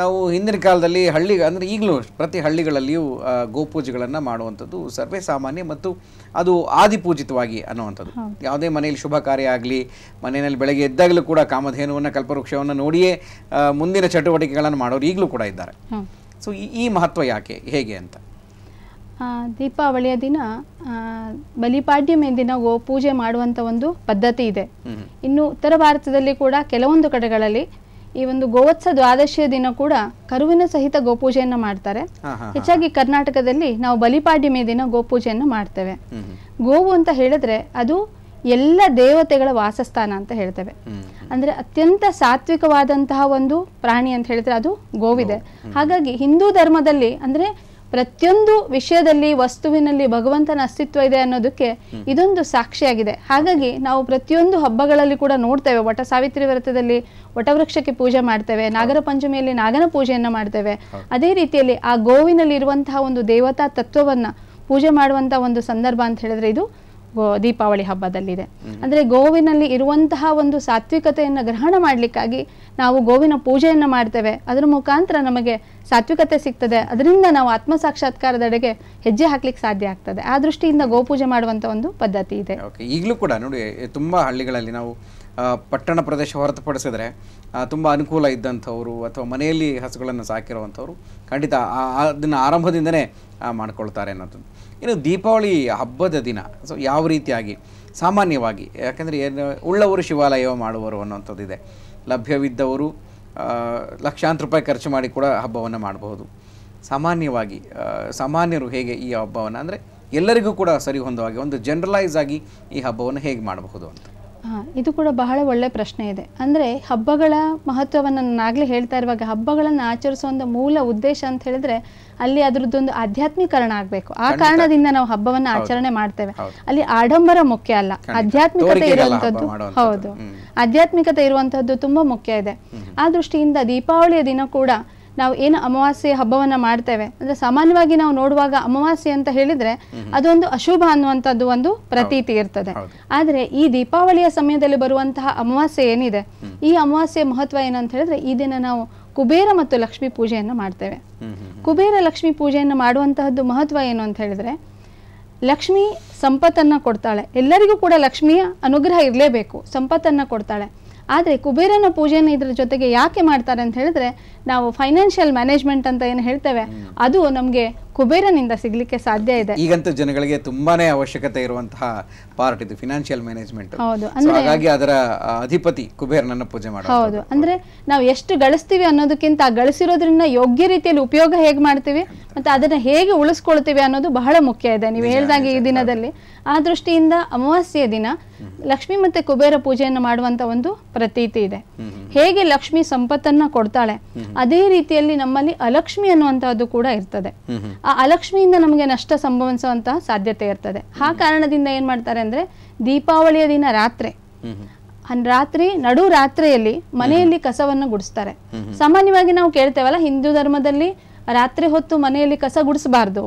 ನಾವು ಹಿಂದಿನ ಕಾಲದಲ್ಲಿ ಹಳ್ಳಿ ಅಂದರೆ ಈಗಲೂ ಪ್ರತಿ ಹಳ್ಳಿಗಳಲ್ಲಿಯೂ ಗೋಪೂಜೆಗಳನ್ನು ಮಾಡುವಂಥದ್ದು ಸರ್ವೇ ಸಾಮಾನ್ಯ ಮತ್ತು ಅದು ಆದಿಪೂಜಿತವಾಗಿ ಅನ್ನುವಂಥದ್ದು ಯಾವುದೇ ಮನೆಯಲ್ಲಿ ಶುಭ ಕಾರ್ಯ ಆಗಲಿ ಮನೆಯಲ್ಲಿ ಬೆಳಗ್ಗೆ ಎದ್ದಾಗಲೂ ಕೂಡ ಕಾಮಧೇನುವನ್ನು ಕಲ್ಪವೃಕ್ಷವನ್ನು ನೋಡಿಯೇ ಮುಂದಿನ ಚಟುವಟಿಕೆಗಳನ್ನು ಮಾಡೋರು ಈಗಲೂ ಕೂಡ ಇದ್ದಾರೆ ಸೊ ಈ ಮಹತ್ವ ಯಾಕೆ ಹೇಗೆ ಅಂತ ದೀಪಾವಳಿಯ ದಿನ ಬಲಿಪಾಡ್ಯಮೆ ದಿನ ಗೋಪೂಜೆ ಮಾಡುವಂಥ ಒಂದು ಪದ್ಧತಿ ಇದೆ ಇನ್ನು ಉತ್ತರ ಭಾರತದಲ್ಲಿ ಕೂಡ ಕೆಲವೊಂದು ಕಡೆಗಳಲ್ಲಿ ಈ ಒಂದು ಗೋವತ್ಸ ದ್ವಾದಶಿಯ ದಿನ ಕೂಡ ಕರುವಿನ ಸಹಿತ ಗೋಪೂಜೆಯನ್ನ ಮಾಡ್ತಾರೆ ಹೆಚ್ಚಾಗಿ ಕರ್ನಾಟಕದಲ್ಲಿ ನಾವು ಬಲಿಪಾಡ್ಯಮಿ ದಿನ ಗೋಪೂಜೆಯನ್ನು ಮಾಡ್ತೇವೆ ಗೋವು ಅಂತ ಹೇಳಿದ್ರೆ ಅದು ಎಲ್ಲ ದೇವತೆಗಳ ವಾಸಸ್ಥಾನ ಅಂತ ಹೇಳ್ತೇವೆ ಅಂದ್ರೆ ಅತ್ಯಂತ ಸಾತ್ವಿಕವಾದಂತಹ ಒಂದು ಪ್ರಾಣಿ ಅಂತ ಹೇಳಿದ್ರೆ ಅದು ಗೋವಿದೆ ಹಾಗಾಗಿ ಹಿಂದೂ ಧರ್ಮದಲ್ಲಿ ಅಂದ್ರೆ ಪ್ರತಿಯೊಂದು ವಿಷಯದಲ್ಲಿ ವಸ್ತುವಿನಲ್ಲಿ ಭಗವಂತನ ಅಸ್ತಿತ್ವ ಇದೆ ಅನ್ನೋದಕ್ಕೆ ಇದೊಂದು ಸಾಕ್ಷಿಯಾಗಿದೆ ಹಾಗಾಗಿ ನಾವು ಪ್ರತಿಯೊಂದು ಹಬ್ಬಗಳಲ್ಲಿ ಕೂಡ ನೋಡ್ತೇವೆ ವಟ ಸಾವಿತ್ರಿ ವ್ರತದಲ್ಲಿ ವಟವೃಕ್ಷಕ್ಕೆ ಪೂಜೆ ಮಾಡ್ತೇವೆ ನಾಗರ ಪಂಚಮಿಯಲ್ಲಿ ನಾಗನ ಪೂಜೆಯನ್ನು ಮಾಡ್ತೇವೆ ಅದೇ ರೀತಿಯಲ್ಲಿ ಆ ಗೋವಿನಲ್ಲಿ ಇರುವಂತಹ ಒಂದು ದೇವತಾ ತತ್ವವನ್ನ ಪೂಜೆ ಮಾಡುವಂತಹ ಒಂದು ಸಂದರ್ಭ ಅಂತ ಹೇಳಿದ್ರೆ ಇದು ಗೋ ದೀಪಾವಳಿ ಹಬ್ಬದಲ್ಲಿದೆ ಅಂದರೆ ಗೋವಿನಲ್ಲಿ ಇರುವಂತಹ ಒಂದು ಸಾತ್ವಿಕತೆಯನ್ನು ಗ್ರಹಣ ಮಾಡಲಿಕ್ಕಾಗಿ ನಾವು ಗೋವಿನ ಪೂಜೆಯನ್ನು ಮಾಡ್ತೇವೆ ಅದರ ಮುಖಾಂತರ ನಮಗೆ ಸಾತ್ವಿಕತೆ ಸಿಗ್ತದೆ ಅದರಿಂದ ನಾವು ಆತ್ಮ ಸಾಕ್ಷಾತ್ಕಾರದೆಡೆಗೆ ಹೆಜ್ಜೆ ಹಾಕ್ಲಿಕ್ಕೆ ಸಾಧ್ಯ ಆಗ್ತದೆ ಆ ದೃಷ್ಟಿಯಿಂದ ಗೋಪೂಜೆ ಮಾಡುವಂತ ಒಂದು ಪದ್ಧತಿ ಇದೆ ಈಗಲೂ ಕೂಡ ನೋಡಿ ತುಂಬಾ ಹಳ್ಳಿಗಳಲ್ಲಿ ನಾವು ಪಟ್ಟಣ ಪ್ರದೇಶ ಹೊರತುಪಡಿಸಿದ್ರೆ ತುಂಬಾ ಅನುಕೂಲ ಇದ್ದಂಥವರು ಅಥವಾ ಮನೆಯಲ್ಲಿ ಹಸುಗಳನ್ನು ಸಾಕಿರುವಂಥವ್ರು ಖಂಡಿತ ಅದನ್ನ ಆರಂಭದಿಂದನೇ ಮಾಡ್ಕೊಳ್ತಾರೆ ಅನ್ನೋದು ಇನ್ನು ದೀಪಾವಳಿ ಹಬ್ಬದ ದಿನ ಸೊ ಯಾವ ರೀತಿಯಾಗಿ ಸಾಮಾನ್ಯವಾಗಿ ಯಾಕಂದರೆ ಏನು ಉಳ್ಳವರು ಶಿವಾಲಯ ಮಾಡುವರು ಅನ್ನೋಂಥದ್ದಿದೆ ಲಭ್ಯವಿದ್ದವರು ಲಕ್ಷಾಂತರ ರೂಪಾಯಿ ಖರ್ಚು ಮಾಡಿ ಕೂಡ ಹಬ್ಬವನ್ನು ಮಾಡಬಹುದು ಸಾಮಾನ್ಯವಾಗಿ ಸಾಮಾನ್ಯರು ಹೇಗೆ ಈ ಹಬ್ಬವನ್ನು ಅಂದರೆ ಎಲ್ಲರಿಗೂ ಕೂಡ ಸರಿ ಹೊಂದುವಾಗಿ ಒಂದು ಜನರಲೈಸ್ ಆಗಿ ಈ ಹಬ್ಬವನ್ನು ಹೇಗೆ ಮಾಡಬಹುದು ಅಂತ ಇದು ಕೂಡ ಬಹಳ ಒಳ್ಳೆ ಪ್ರಶ್ನೆ ಇದೆ ಅಂದ್ರೆ ಹಬ್ಬಗಳ ಮಹತ್ವವನ್ನು ಆಗ್ಲೇ ಹೇಳ್ತಾ ಇರುವಾಗ ಹಬ್ಬಗಳನ್ನು ಒಂದು ಮೂಲ ಉದ್ದೇಶ ಅಂತ ಹೇಳಿದ್ರೆ ಅಲ್ಲಿ ಅದ್ರದ್ದೊಂದು ಆಧ್ಯಾತ್ಮೀಕರಣ ಆಗ್ಬೇಕು ಆ ಕಾರಣದಿಂದ ನಾವು ಹಬ್ಬವನ್ನು ಆಚರಣೆ ಮಾಡ್ತೇವೆ ಅಲ್ಲಿ ಆಡಂಬರ ಮುಖ್ಯ ಅಲ್ಲ ಆಧ್ಯಾತ್ಮಿಕತೆ ಇರುವಂತದ್ದು ಹೌದು ಆಧ್ಯಾತ್ಮಿಕತೆ ಇರುವಂತದ್ದು ತುಂಬಾ ಮುಖ್ಯ ಇದೆ ಆ ದೃಷ್ಟಿಯಿಂದ ದೀಪಾವಳಿಯ ದಿನ ಕೂಡ ನಾವು ಏನು ಅಮಾವಾಸ್ಯೆ ಹಬ್ಬವನ್ನ ಮಾಡ್ತೇವೆ ಅಂದ್ರೆ ಸಾಮಾನ್ಯವಾಗಿ ನಾವು ನೋಡುವಾಗ ಅಮಾವಾಸ್ಯೆ ಅಂತ ಹೇಳಿದ್ರೆ ಅದೊಂದು ಅಶುಭ ಅನ್ನುವಂಥದ್ದು ಒಂದು ಪ್ರತೀತಿ ಇರ್ತದೆ ಆದರೆ ಈ ದೀಪಾವಳಿಯ ಸಮಯದಲ್ಲಿ ಬರುವಂತಹ ಅಮಾವಾಸ್ಯೆ ಏನಿದೆ ಈ ಅಮಾವಾಸ್ಯೆ ಮಹತ್ವ ಏನು ಅಂತ ಹೇಳಿದ್ರೆ ಈ ದಿನ ನಾವು ಕುಬೇರ ಮತ್ತು ಲಕ್ಷ್ಮೀ ಪೂಜೆಯನ್ನು ಮಾಡ್ತೇವೆ ಕುಬೇರ ಲಕ್ಷ್ಮೀ ಪೂಜೆಯನ್ನು ಮಾಡುವಂತಹದ್ದು ಮಹತ್ವ ಏನು ಅಂತ ಹೇಳಿದ್ರೆ ಲಕ್ಷ್ಮಿ ಸಂಪತ್ತನ್ನು ಕೊಡ್ತಾಳೆ ಎಲ್ಲರಿಗೂ ಕೂಡ ಲಕ್ಷ್ಮಿಯ ಅನುಗ್ರಹ ಇರಲೇಬೇಕು ಸಂಪತ್ತನ್ನು ಕೊಡ್ತಾಳೆ ಆದರೆ ಕುಬೇರನ ಪೂಜೆನ ಇದರ ಜೊತೆಗೆ ಯಾಕೆ ಮಾಡ್ತಾರೆ ಅಂತ ಹೇಳಿದ್ರೆ ನಾವು ಫೈನಾನ್ಷಿಯಲ್ ಮ್ಯಾನೇಜ್ಮೆಂಟ್ ಅಂತ ಏನು ಹೇಳ್ತೇವೆ ಅದು ನಮಗೆ ಕುಬೇರನಿಂದ ಸಿಗ್ಲಿಕ್ಕೆ ಸಾಧ್ಯ ಇದೆ ಈಗಂತೂ ಜನಗಳಿಗೆ ತುಂಬಾನೇ ಅವಶ್ಯಕತೆ ಇರುವಂತಹ ಪಾರ್ಟ್ ಇದು ಫಿನಾನ್ಶಿಯಲ್ ಮ್ಯಾನೇಜ್ಮೆಂಟ್ ಹೌದು ಹಾಗಾಗಿ ಅದರ ಅಧಿಪತಿ ಕುಬೇರನನ್ನು ಪೂಜೆ ಮಾಡ ಹೌದು ಅಂದ್ರೆ ನಾವು ಎಷ್ಟು ಗಳಿಸ್ತೀವಿ ಅನ್ನೋದಕ್ಕಿಂತ ಗಳಿಸಿರೋದ್ರಿಂದ ಯೋಗ್ಯ ರೀತಿಯಲ್ಲಿ ಉಪಯೋಗ ಹೇಗೆ ಮಾಡ್ತೀವಿ ಮತ್ತೆ ಅದನ್ನ ಹೇಗೆ ಉಳಿಸ್ಕೊಳ್ತೀವಿ ಅನ್ನೋದು ಬಹಳ ಮುಖ್ಯ ಇದೆ ನೀವು ಹೇಳಿದಾಗ ಈ ದಿನದಲ್ಲಿ ಆ ದೃಷ್ಟಿಯಿಂದ ಅಮಾವಾಸ್ಯೆ ದಿನ ಲಕ್ಷ್ಮಿ ಮತ್ತೆ ಕುಬೇರ ಪೂಜೆಯನ್ನು ಮಾಡುವಂತ ಒಂದು ಪ್ರತೀತಿ ಇದೆ ಹೇಗೆ ಲಕ್ಷ್ಮಿ ಸಂಪತ್ತನ್ನ ಕೊಡ್ತಾಳೆ ಅದೇ ರೀತಿಯಲ್ಲಿ ನಮ್ಮಲ್ಲಿ ಅಲಕ್ಷ್ಮಿ ಅನ್ನುವಂತಹದ್ದು ಕೂಡ ಇರ್ತದೆ ಆ ಅಲಕ್ಷ್ಮಿಯಿಂದ ನಮಗೆ ನಷ್ಟ ಸಂಭವಿಸುವಂತಹ ಸಾಧ್ಯತೆ ಇರ್ತದೆ ಆ ಕಾರಣದಿಂದ ಏನ್ ಮಾಡ್ತಾರೆ ಅಂದ್ರೆ ದೀಪಾವಳಿಯ ದಿನ ರಾತ್ರಿ ರಾತ್ರಿ ನಡು ರಾತ್ರಿಯಲ್ಲಿ ಮನೆಯಲ್ಲಿ ಕಸವನ್ನು ಗುಡಿಸ್ತಾರೆ ಸಾಮಾನ್ಯವಾಗಿ ನಾವು ಕೇಳ್ತೇವಲ್ಲ ಹಿಂದೂ ಧರ್ಮದಲ್ಲಿ ರಾತ್ರಿ ಹೊತ್ತು ಮನೆಯಲ್ಲಿ ಕಸ ಗುಡಿಸಬಾರ್ದು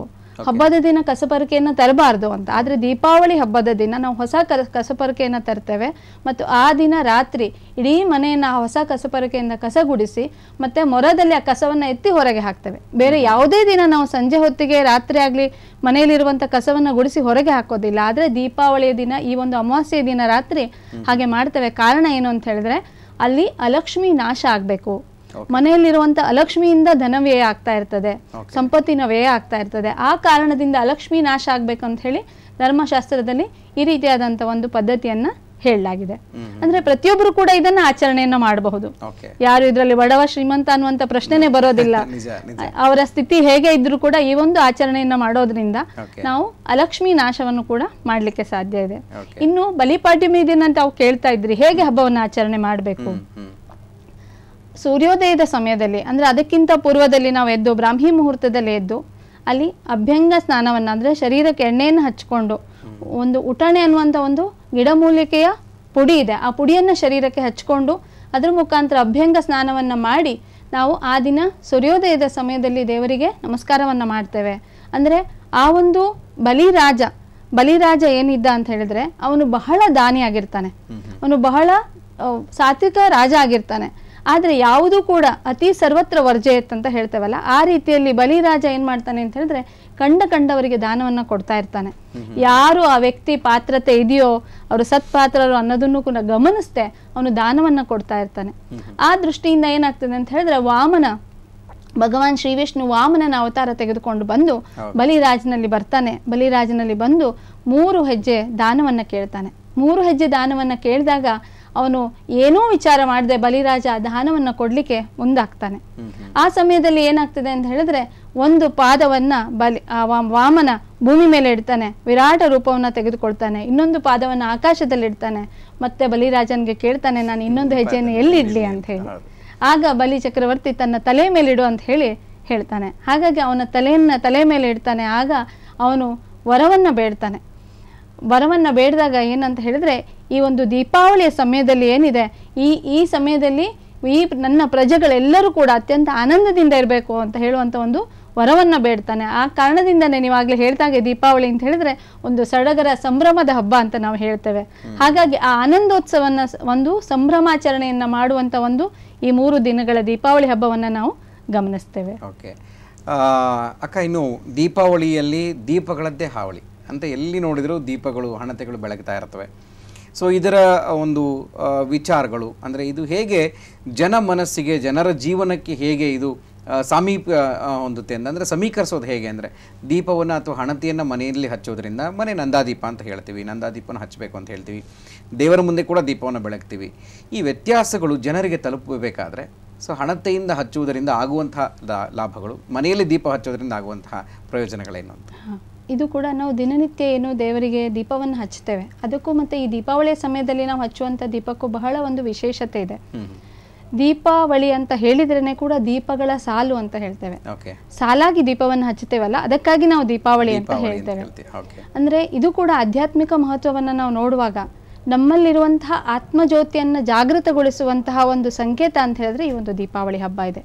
ಹಬ್ಬದ ದಿನ ಕಸಪರಕೆಯನ್ನು ತರಬಾರ್ದು ಅಂತ ಆದ್ರೆ ದೀಪಾವಳಿ ಹಬ್ಬದ ದಿನ ನಾವು ಹೊಸ ಕಸಪರಕೆಯನ್ನು ತರ್ತೇವೆ ಮತ್ತು ಆ ದಿನ ರಾತ್ರಿ ಇಡೀ ಮನೆಯನ್ನು ಹೊಸ ಕಸಪರಕೆಯಿಂದ ಗುಡಿಸಿ ಮತ್ತೆ ಮೊರದಲ್ಲಿ ಆ ಕಸವನ್ನ ಎತ್ತಿ ಹೊರಗೆ ಹಾಕ್ತೇವೆ ಬೇರೆ ಯಾವುದೇ ದಿನ ನಾವು ಸಂಜೆ ಹೊತ್ತಿಗೆ ರಾತ್ರಿ ಆಗಲಿ ಮನೆಯಲ್ಲಿರುವಂಥ ಕಸವನ್ನು ಗುಡಿಸಿ ಹೊರಗೆ ಹಾಕೋದಿಲ್ಲ ಆದ್ರೆ ದೀಪಾವಳಿಯ ದಿನ ಈ ಒಂದು ಅಮಾವಾಸ್ಯ ದಿನ ರಾತ್ರಿ ಹಾಗೆ ಮಾಡ್ತೇವೆ ಕಾರಣ ಏನು ಅಂತ ಹೇಳಿದ್ರೆ ಅಲ್ಲಿ ಅಲಕ್ಷ್ಮಿ ನಾಶ ಆಗಬೇಕು ಮನೆಯಲ್ಲಿರುವಂತ ಅಲಕ್ಷ್ಮಿಯಿಂದ ಧನ ವ್ಯಯ ಆಗ್ತಾ ಇರ್ತದೆ ಸಂಪತ್ತಿನ ವ್ಯಯ ಆಗ್ತಾ ಇರ್ತದೆ ಆ ಕಾರಣದಿಂದ ಅಲಕ್ಷ್ಮಿ ನಾಶ ಅಂತ ಹೇಳಿ ಧರ್ಮಶಾಸ್ತ್ರದಲ್ಲಿ ಈ ರೀತಿಯಾದಂತ ಒಂದು ಪದ್ಧತಿಯನ್ನ ಹೇಳಲಾಗಿದೆ ಅಂದ್ರೆ ಪ್ರತಿಯೊಬ್ಬರು ಕೂಡ ಇದನ್ನ ಆಚರಣೆಯನ್ನ ಮಾಡಬಹುದು ಯಾರು ಇದರಲ್ಲಿ ಬಡವ ಶ್ರೀಮಂತ ಅನ್ನುವಂತ ಪ್ರಶ್ನೆನೆ ಬರೋದಿಲ್ಲ ಅವರ ಸ್ಥಿತಿ ಹೇಗೆ ಇದ್ರು ಕೂಡ ಈ ಒಂದು ಆಚರಣೆಯನ್ನ ಮಾಡೋದ್ರಿಂದ ನಾವು ಅಲಕ್ಷ್ಮಿ ನಾಶವನ್ನು ಕೂಡ ಮಾಡ್ಲಿಕ್ಕೆ ಸಾಧ್ಯ ಇದೆ ಇನ್ನು ಬಲಿಪಾಡ್ಯಮಿ ದಿನ ಅವ್ ಕೇಳ್ತಾ ಇದ್ರಿ ಹೇಗೆ ಹಬ್ಬವನ್ನು ಆಚರಣೆ ಮಾಡಬೇಕು ಸೂರ್ಯೋದಯದ ಸಮಯದಲ್ಲಿ ಅಂದರೆ ಅದಕ್ಕಿಂತ ಪೂರ್ವದಲ್ಲಿ ನಾವು ಎದ್ದು ಬ್ರಾಹ್ಮಿ ಮುಹೂರ್ತದಲ್ಲಿ ಎದ್ದು ಅಲ್ಲಿ ಅಭ್ಯಂಗ ಸ್ನಾನವನ್ನು ಅಂದರೆ ಶರೀರಕ್ಕೆ ಎಣ್ಣೆಯನ್ನು ಹಚ್ಕೊಂಡು ಒಂದು ಉಟಣೆ ಅನ್ನುವಂಥ ಒಂದು ಗಿಡಮೂಲಿಕೆಯ ಪುಡಿ ಇದೆ ಆ ಪುಡಿಯನ್ನು ಶರೀರಕ್ಕೆ ಹಚ್ಕೊಂಡು ಅದರ ಮುಖಾಂತರ ಅಭ್ಯಂಗ ಸ್ನಾನವನ್ನು ಮಾಡಿ ನಾವು ಆ ದಿನ ಸೂರ್ಯೋದಯದ ಸಮಯದಲ್ಲಿ ದೇವರಿಗೆ ನಮಸ್ಕಾರವನ್ನು ಮಾಡ್ತೇವೆ ಅಂದರೆ ಆ ಒಂದು ಬಲಿರಾಜ ಬಲಿರಾಜ ಏನಿದ್ದ ಅಂತ ಹೇಳಿದ್ರೆ ಅವನು ಬಹಳ ದಾನಿ ಆಗಿರ್ತಾನೆ ಅವನು ಬಹಳ ಸಾತ್ವಿಕ ರಾಜ ಆಗಿರ್ತಾನೆ ಆದರೆ ಯಾವುದೂ ಕೂಡ ಅತಿ ಸರ್ವತ್ರ ವರ್ಜೆ ಅಂತ ಹೇಳ್ತೇವಲ್ಲ ಆ ರೀತಿಯಲ್ಲಿ ಬಲಿರಾಜ ಏನು ಮಾಡ್ತಾನೆ ಅಂತ ಹೇಳಿದ್ರೆ ಕಂಡ ಕಂಡವರಿಗೆ ದಾನವನ್ನ ಕೊಡ್ತಾ ಇರ್ತಾನೆ ಯಾರು ಆ ವ್ಯಕ್ತಿ ಪಾತ್ರತೆ ಇದೆಯೋ ಅವರು ಸತ್ಪಾತ್ರರು ಅನ್ನೋದನ್ನು ಕೂಡ ಗಮನಿಸ್ದೆ ಅವನು ದಾನವನ್ನ ಕೊಡ್ತಾ ಇರ್ತಾನೆ ಆ ದೃಷ್ಟಿಯಿಂದ ಏನಾಗ್ತದೆ ಅಂತ ಹೇಳಿದ್ರೆ ವಾಮನ ಭಗವಾನ್ ಶ್ರೀ ವಿಷ್ಣು ವಾಮನನ ಅವತಾರ ತೆಗೆದುಕೊಂಡು ಬಂದು ಬಲಿರಾಜನಲ್ಲಿ ಬರ್ತಾನೆ ಬಲಿರಾಜನಲ್ಲಿ ಬಂದು ಮೂರು ಹೆಜ್ಜೆ ದಾನವನ್ನ ಕೇಳ್ತಾನೆ ಮೂರು ಹೆಜ್ಜೆ ದಾನವನ್ನ ಕೇಳಿದಾಗ ಅವನು ಏನೋ ವಿಚಾರ ಮಾಡದೆ ಬಲಿರಾಜ ದಾನವನ್ನು ಕೊಡ್ಲಿಕ್ಕೆ ಮುಂದಾಗ್ತಾನೆ ಆ ಸಮಯದಲ್ಲಿ ಏನಾಗ್ತದೆ ಅಂತ ಹೇಳಿದ್ರೆ ಒಂದು ಪಾದವನ್ನ ಬಲಿ ವಾಮನ ಭೂಮಿ ಮೇಲೆ ಇಡ್ತಾನೆ ವಿರಾಟ ರೂಪವನ್ನ ತೆಗೆದುಕೊಳ್ತಾನೆ ಇನ್ನೊಂದು ಪಾದವನ್ನ ಆಕಾಶದಲ್ಲಿ ಇಡ್ತಾನೆ ಮತ್ತೆ ಬಲಿರಾಜನ್ಗೆ ಕೇಳ್ತಾನೆ ನಾನು ಇನ್ನೊಂದು ಹೆಜ್ಜೆಯನ್ನು ಎಲ್ಲಿ ಇಡ್ಲಿ ಅಂತ ಹೇಳಿ ಆಗ ಬಲಿ ಚಕ್ರವರ್ತಿ ತನ್ನ ತಲೆ ಮೇಲೆ ಇಡು ಅಂತ ಹೇಳಿ ಹೇಳ್ತಾನೆ ಹಾಗಾಗಿ ಅವನ ತಲೆಯನ್ನ ತಲೆ ಮೇಲೆ ಇಡ್ತಾನೆ ಆಗ ಅವನು ವರವನ್ನ ಬೇಡ್ತಾನೆ ವರವನ್ನ ಬೇಡದಾಗ ಏನಂತ ಹೇಳಿದ್ರೆ ಈ ಒಂದು ದೀಪಾವಳಿಯ ಸಮಯದಲ್ಲಿ ಏನಿದೆ ಈ ಈ ಸಮಯದಲ್ಲಿ ಈ ನನ್ನ ಪ್ರಜೆಗಳೆಲ್ಲರೂ ಕೂಡ ಅತ್ಯಂತ ಆನಂದದಿಂದ ಇರಬೇಕು ಅಂತ ಹೇಳುವಂತ ಒಂದು ವರವನ್ನು ಬೇಡ್ತಾನೆ ಆ ಕಾರಣದಿಂದನೇ ನೀವಾಗಲೇ ಹೇಳ್ತಾಗೆ ದೀಪಾವಳಿ ಅಂತ ಹೇಳಿದ್ರೆ ಒಂದು ಸಡಗರ ಸಂಭ್ರಮದ ಹಬ್ಬ ಅಂತ ನಾವು ಹೇಳ್ತೇವೆ ಹಾಗಾಗಿ ಆ ಆನಂದೋತ್ಸವನ ಒಂದು ಸಂಭ್ರಮಾಚರಣೆಯನ್ನ ಮಾಡುವಂತ ಒಂದು ಈ ಮೂರು ದಿನಗಳ ದೀಪಾವಳಿ ಹಬ್ಬವನ್ನ ನಾವು ಗಮನಿಸ್ತೇವೆ ಓಕೆ ಅಕ್ಕ ಇನ್ನು ದೀಪಾವಳಿಯಲ್ಲಿ ದೀಪಗಳದ್ದೇ ಹಾವಳಿ ಅಂತ ಎಲ್ಲಿ ನೋಡಿದರೂ ದೀಪಗಳು ಹಣತೆಗಳು ಬೆಳಗ್ತಾ ಇರ್ತವೆ ಸೊ ಇದರ ಒಂದು ವಿಚಾರಗಳು ಅಂದರೆ ಇದು ಹೇಗೆ ಜನ ಮನಸ್ಸಿಗೆ ಜನರ ಜೀವನಕ್ಕೆ ಹೇಗೆ ಇದು ಸಮೀಪ ಹೊಂದುತ್ತೆ ಅಂತಂದರೆ ಸಮೀಕರಿಸೋದು ಹೇಗೆ ಅಂದರೆ ದೀಪವನ್ನು ಅಥವಾ ಹಣತೆಯನ್ನು ಮನೆಯಲ್ಲಿ ಹಚ್ಚೋದ್ರಿಂದ ಮನೆ ನಂದಾದೀಪ ಅಂತ ಹೇಳ್ತೀವಿ ನಂದಾದೀಪನ ಹಚ್ಚಬೇಕು ಅಂತ ಹೇಳ್ತೀವಿ ದೇವರ ಮುಂದೆ ಕೂಡ ದೀಪವನ್ನು ಬೆಳಗ್ತೀವಿ ಈ ವ್ಯತ್ಯಾಸಗಳು ಜನರಿಗೆ ತಲುಪಬೇಕಾದ್ರೆ ಸೊ ಹಣತೆಯಿಂದ ಹಚ್ಚುವುದರಿಂದ ಆಗುವಂತಹ ಲಾಭಗಳು ಮನೆಯಲ್ಲಿ ದೀಪ ಹಚ್ಚೋದ್ರಿಂದ ಆಗುವಂತಹ ಪ್ರಯೋಜನಗಳೇನು ಅಂತ ಇದು ಕೂಡ ನಾವು ದಿನನಿತ್ಯ ಏನು ದೇವರಿಗೆ ದೀಪವನ್ನು ಹಚ್ತೇವೆ ಅದಕ್ಕೂ ಮತ್ತೆ ಈ ದೀಪಾವಳಿಯ ಸಮಯದಲ್ಲಿ ನಾವು ಹಚ್ಚುವಂತ ದೀಪಕ್ಕೂ ಬಹಳ ಒಂದು ವಿಶೇಷತೆ ಇದೆ ದೀಪಾವಳಿ ಅಂತ ಹೇಳಿದ್ರೇನೆ ಕೂಡ ದೀಪಗಳ ಸಾಲು ಅಂತ ಹೇಳ್ತೇವೆ ಸಾಲಾಗಿ ದೀಪವನ್ನು ಹಚ್ಚುತ್ತೇವಲ್ಲ ಅದಕ್ಕಾಗಿ ನಾವು ದೀಪಾವಳಿ ಅಂತ ಹೇಳ್ತೇವೆ ಅಂದ್ರೆ ಇದು ಕೂಡ ಆಧ್ಯಾತ್ಮಿಕ ಮಹತ್ವವನ್ನ ನಾವು ನೋಡುವಾಗ ನಮ್ಮಲ್ಲಿರುವಂತಹ ಆತ್ಮಜ್ಯೋತಿಯನ್ನು ಜಾಗೃತಗೊಳಿಸುವಂತಹ ಒಂದು ಸಂಕೇತ ಅಂತ ಹೇಳಿದ್ರೆ ಈ ಒಂದು ದೀಪಾವಳಿ ಹಬ್ಬ ಇದೆ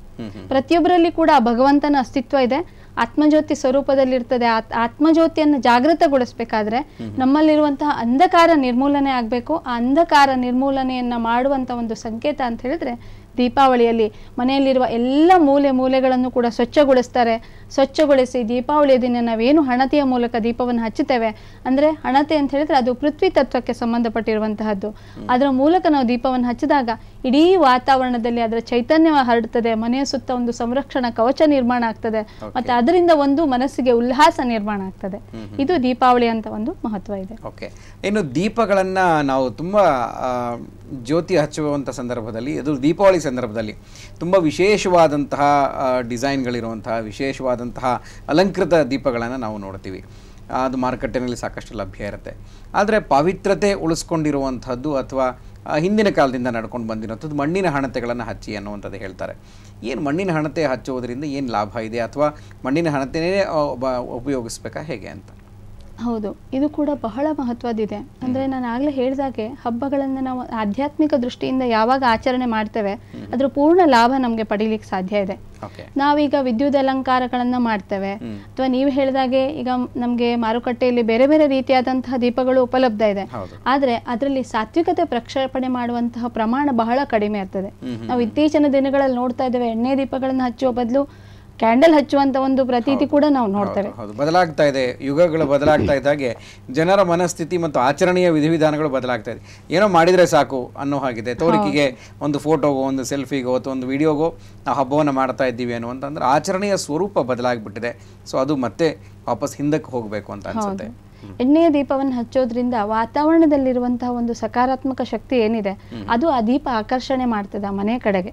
ಪ್ರತಿಯೊಬ್ಬರಲ್ಲಿ ಕೂಡ ಭಗವಂತನ ಅಸ್ತಿತ್ವ ಇದೆ ಆತ್ಮಜ್ಯೋತಿ ಸ್ವರೂಪದಲ್ಲಿರ್ತದೆ ಆತ್ಮಜ್ಯೋತಿಯನ್ನು ಜಾಗೃತಗೊಳಿಸ್ಬೇಕಾದ್ರೆ ನಮ್ಮಲ್ಲಿರುವಂತಹ ಅಂಧಕಾರ ನಿರ್ಮೂಲನೆ ಆಗಬೇಕು ಆ ಅಂಧಕಾರ ನಿರ್ಮೂಲನೆಯನ್ನ ಮಾಡುವಂತ ಒಂದು ಸಂಕೇತ ಅಂತ ಹೇಳಿದ್ರೆ ದೀಪಾವಳಿಯಲ್ಲಿ ಮನೆಯಲ್ಲಿರುವ ಎಲ್ಲ ಮೂಲೆ ಮೂಲೆಗಳನ್ನು ಕೂಡ ಸ್ವಚ್ಛಗೊಳಿಸ್ತಾರೆ ಸ್ವಚ್ಛಗೊಳಿಸಿ ದೀಪಾವಳಿಯ ದಿನ ನಾವೇನು ಹಣತೆಯ ಮೂಲಕ ದೀಪವನ್ನು ಹಚ್ಚುತ್ತೇವೆ ಅಂದರೆ ಹಣತೆ ಅಂತ ಹೇಳಿದ್ರೆ ಅದು ಪೃಥ್ವಿ ತತ್ವಕ್ಕೆ ಸಂಬಂಧಪಟ್ಟಿರುವಂತಹದ್ದು ಅದರ ಮೂಲಕ ನಾವು ದೀಪವನ್ನು ಹಚ್ಚಿದಾಗ ಇಡೀ ವಾತಾವರಣದಲ್ಲಿ ಅದರ ಚೈತನ್ಯ ಹರಡುತ್ತದೆ ಮನೆಯ ಸುತ್ತ ಒಂದು ಸಂರಕ್ಷಣಾ ಕವಚ ನಿರ್ಮಾಣ ಆಗ್ತದೆ ಮತ್ತೆ ಅದರಿಂದ ಒಂದು ಮನಸ್ಸಿಗೆ ಉಲ್ಲಾಸ ನಿರ್ಮಾಣ ಆಗ್ತದೆ ಇದು ದೀಪಾವಳಿ ಅಂತ ಒಂದು ಮಹತ್ವ ಇದೆ ಓಕೆ ಇನ್ನು ದೀಪಗಳನ್ನ ನಾವು ತುಂಬಾ ಜ್ಯೋತಿ ಹಚ್ಚುವಂಥ ಸಂದರ್ಭದಲ್ಲಿ ಅದು ದೀಪಾವಳಿ ಸಂದರ್ಭದಲ್ಲಿ ತುಂಬ ವಿಶೇಷವಾದಂತಹ ಡಿಸೈನ್ಗಳಿರುವಂತಹ ವಿಶೇಷವಾದಂತಹ ಅಲಂಕೃತ ದೀಪಗಳನ್ನು ನಾವು ನೋಡ್ತೀವಿ ಅದು ಮಾರುಕಟ್ಟೆಯಲ್ಲಿ ಸಾಕಷ್ಟು ಲಭ್ಯ ಇರುತ್ತೆ ಆದರೆ ಪವಿತ್ರತೆ ಉಳಿಸ್ಕೊಂಡಿರುವಂಥದ್ದು ಅಥವಾ ಹಿಂದಿನ ಕಾಲದಿಂದ ನಡ್ಕೊಂಡು ಬಂದಿರುವಂಥದ್ದು ಮಣ್ಣಿನ ಹಣತೆಗಳನ್ನು ಹಚ್ಚಿ ಅನ್ನುವಂಥದ್ದು ಹೇಳ್ತಾರೆ ಏನು ಮಣ್ಣಿನ ಹಣತೆ ಹಚ್ಚುವುದರಿಂದ ಏನು ಲಾಭ ಇದೆ ಅಥವಾ ಮಣ್ಣಿನ ಹಣತೆಯೇ ಉಪಯೋಗಿಸ್ಬೇಕಾ ಹೇಗೆ ಅಂತ ಹೌದು ಇದು ಕೂಡ ಬಹಳ ಮಹತ್ವದಿದೆ ಅಂದ್ರೆ ನಾನು ಆಗ್ಲೇ ಹೇಳಿದಾಗೆ ಹಬ್ಬಗಳನ್ನ ನಾವು ಆಧ್ಯಾತ್ಮಿಕ ದೃಷ್ಟಿಯಿಂದ ಯಾವಾಗ ಆಚರಣೆ ಮಾಡ್ತೇವೆ ಅದ್ರ ಪೂರ್ಣ ಲಾಭ ನಮ್ಗೆ ಪಡೀಲಿಕ್ಕೆ ಸಾಧ್ಯ ಇದೆ ನಾವೀಗ ವಿದ್ಯುತ್ ಅಲಂಕಾರಗಳನ್ನ ಮಾಡ್ತೇವೆ ಅಥವಾ ನೀವು ಹೇಳಿದಾಗೆ ಈಗ ನಮ್ಗೆ ಮಾರುಕಟ್ಟೆಯಲ್ಲಿ ಬೇರೆ ಬೇರೆ ರೀತಿಯಾದಂತಹ ದೀಪಗಳು ಉಪಲಬ್ಧ ಇದೆ ಆದ್ರೆ ಅದರಲ್ಲಿ ಸಾತ್ವಿಕತೆ ಪ್ರಕ್ಷೇಪಣೆ ಮಾಡುವಂತಹ ಪ್ರಮಾಣ ಬಹಳ ಕಡಿಮೆ ಆಗ್ತದೆ ನಾವು ಇತ್ತೀಚಿನ ದಿನಗಳಲ್ಲಿ ನೋಡ್ತಾ ಇದ್ದೇವೆ ಎಣ್ಣೆ ದೀಪಗಳನ್ನು ಹಚ್ಚುವ ಬದಲು ಕ್ಯಾಂಡಲ್ ಹಚ್ಚುವಂತ ಒಂದು ಪ್ರತೀತಿ ಕೂಡ ನಾವು ನೋಡ್ತೇವೆ ಬದಲಾಗ್ತಾ ಇದೆ ಯುಗಗಳು ಬದಲಾಗ್ತಾ ಇದ್ದಾಗೆ ಜನರ ಮನಸ್ಥಿತಿ ಮತ್ತು ಆಚರಣೆಯ ವಿಧಿವಿಧಾನಗಳು ಬದಲಾಗ್ತಾ ಇದೆ ಏನೋ ಮಾಡಿದರೆ ಸಾಕು ಅನ್ನೋ ಹಾಗಿದೆ ತೋರಿಕೆಗೆ ಒಂದು ಫೋಟೋಗೋ ಒಂದು ಸೆಲ್ಫಿಗೋ ಅಥವಾ ಒಂದು ವಿಡಿಯೋಗೋ ನಾವು ಹಬ್ಬವನ್ನು ಮಾಡ್ತಾ ಇದ್ದೀವಿ ಅನ್ನುವಂತಂದ್ರೆ ಆಚರಣೆಯ ಸ್ವರೂಪ ಬದಲಾಗ್ಬಿಟ್ಟಿದೆ ಸೊ ಅದು ಮತ್ತೆ ವಾಪಸ್ ಹಿಂದಕ್ಕೆ ಹೋಗಬೇಕು ಅಂತ ಅನ್ಸುತ್ತೆ ಎಣ್ಣೆಯ ದೀಪವನ್ನು ಹಚ್ಚೋದ್ರಿಂದ ವಾತಾವರಣದಲ್ಲಿರುವಂತಹ ಒಂದು ಸಕಾರಾತ್ಮಕ ಶಕ್ತಿ ಏನಿದೆ ಅದು ಆ ದೀಪ ಆಕರ್ಷಣೆ ಮಾಡ್ತದೆ ಮನೆ ಕಡೆಗೆ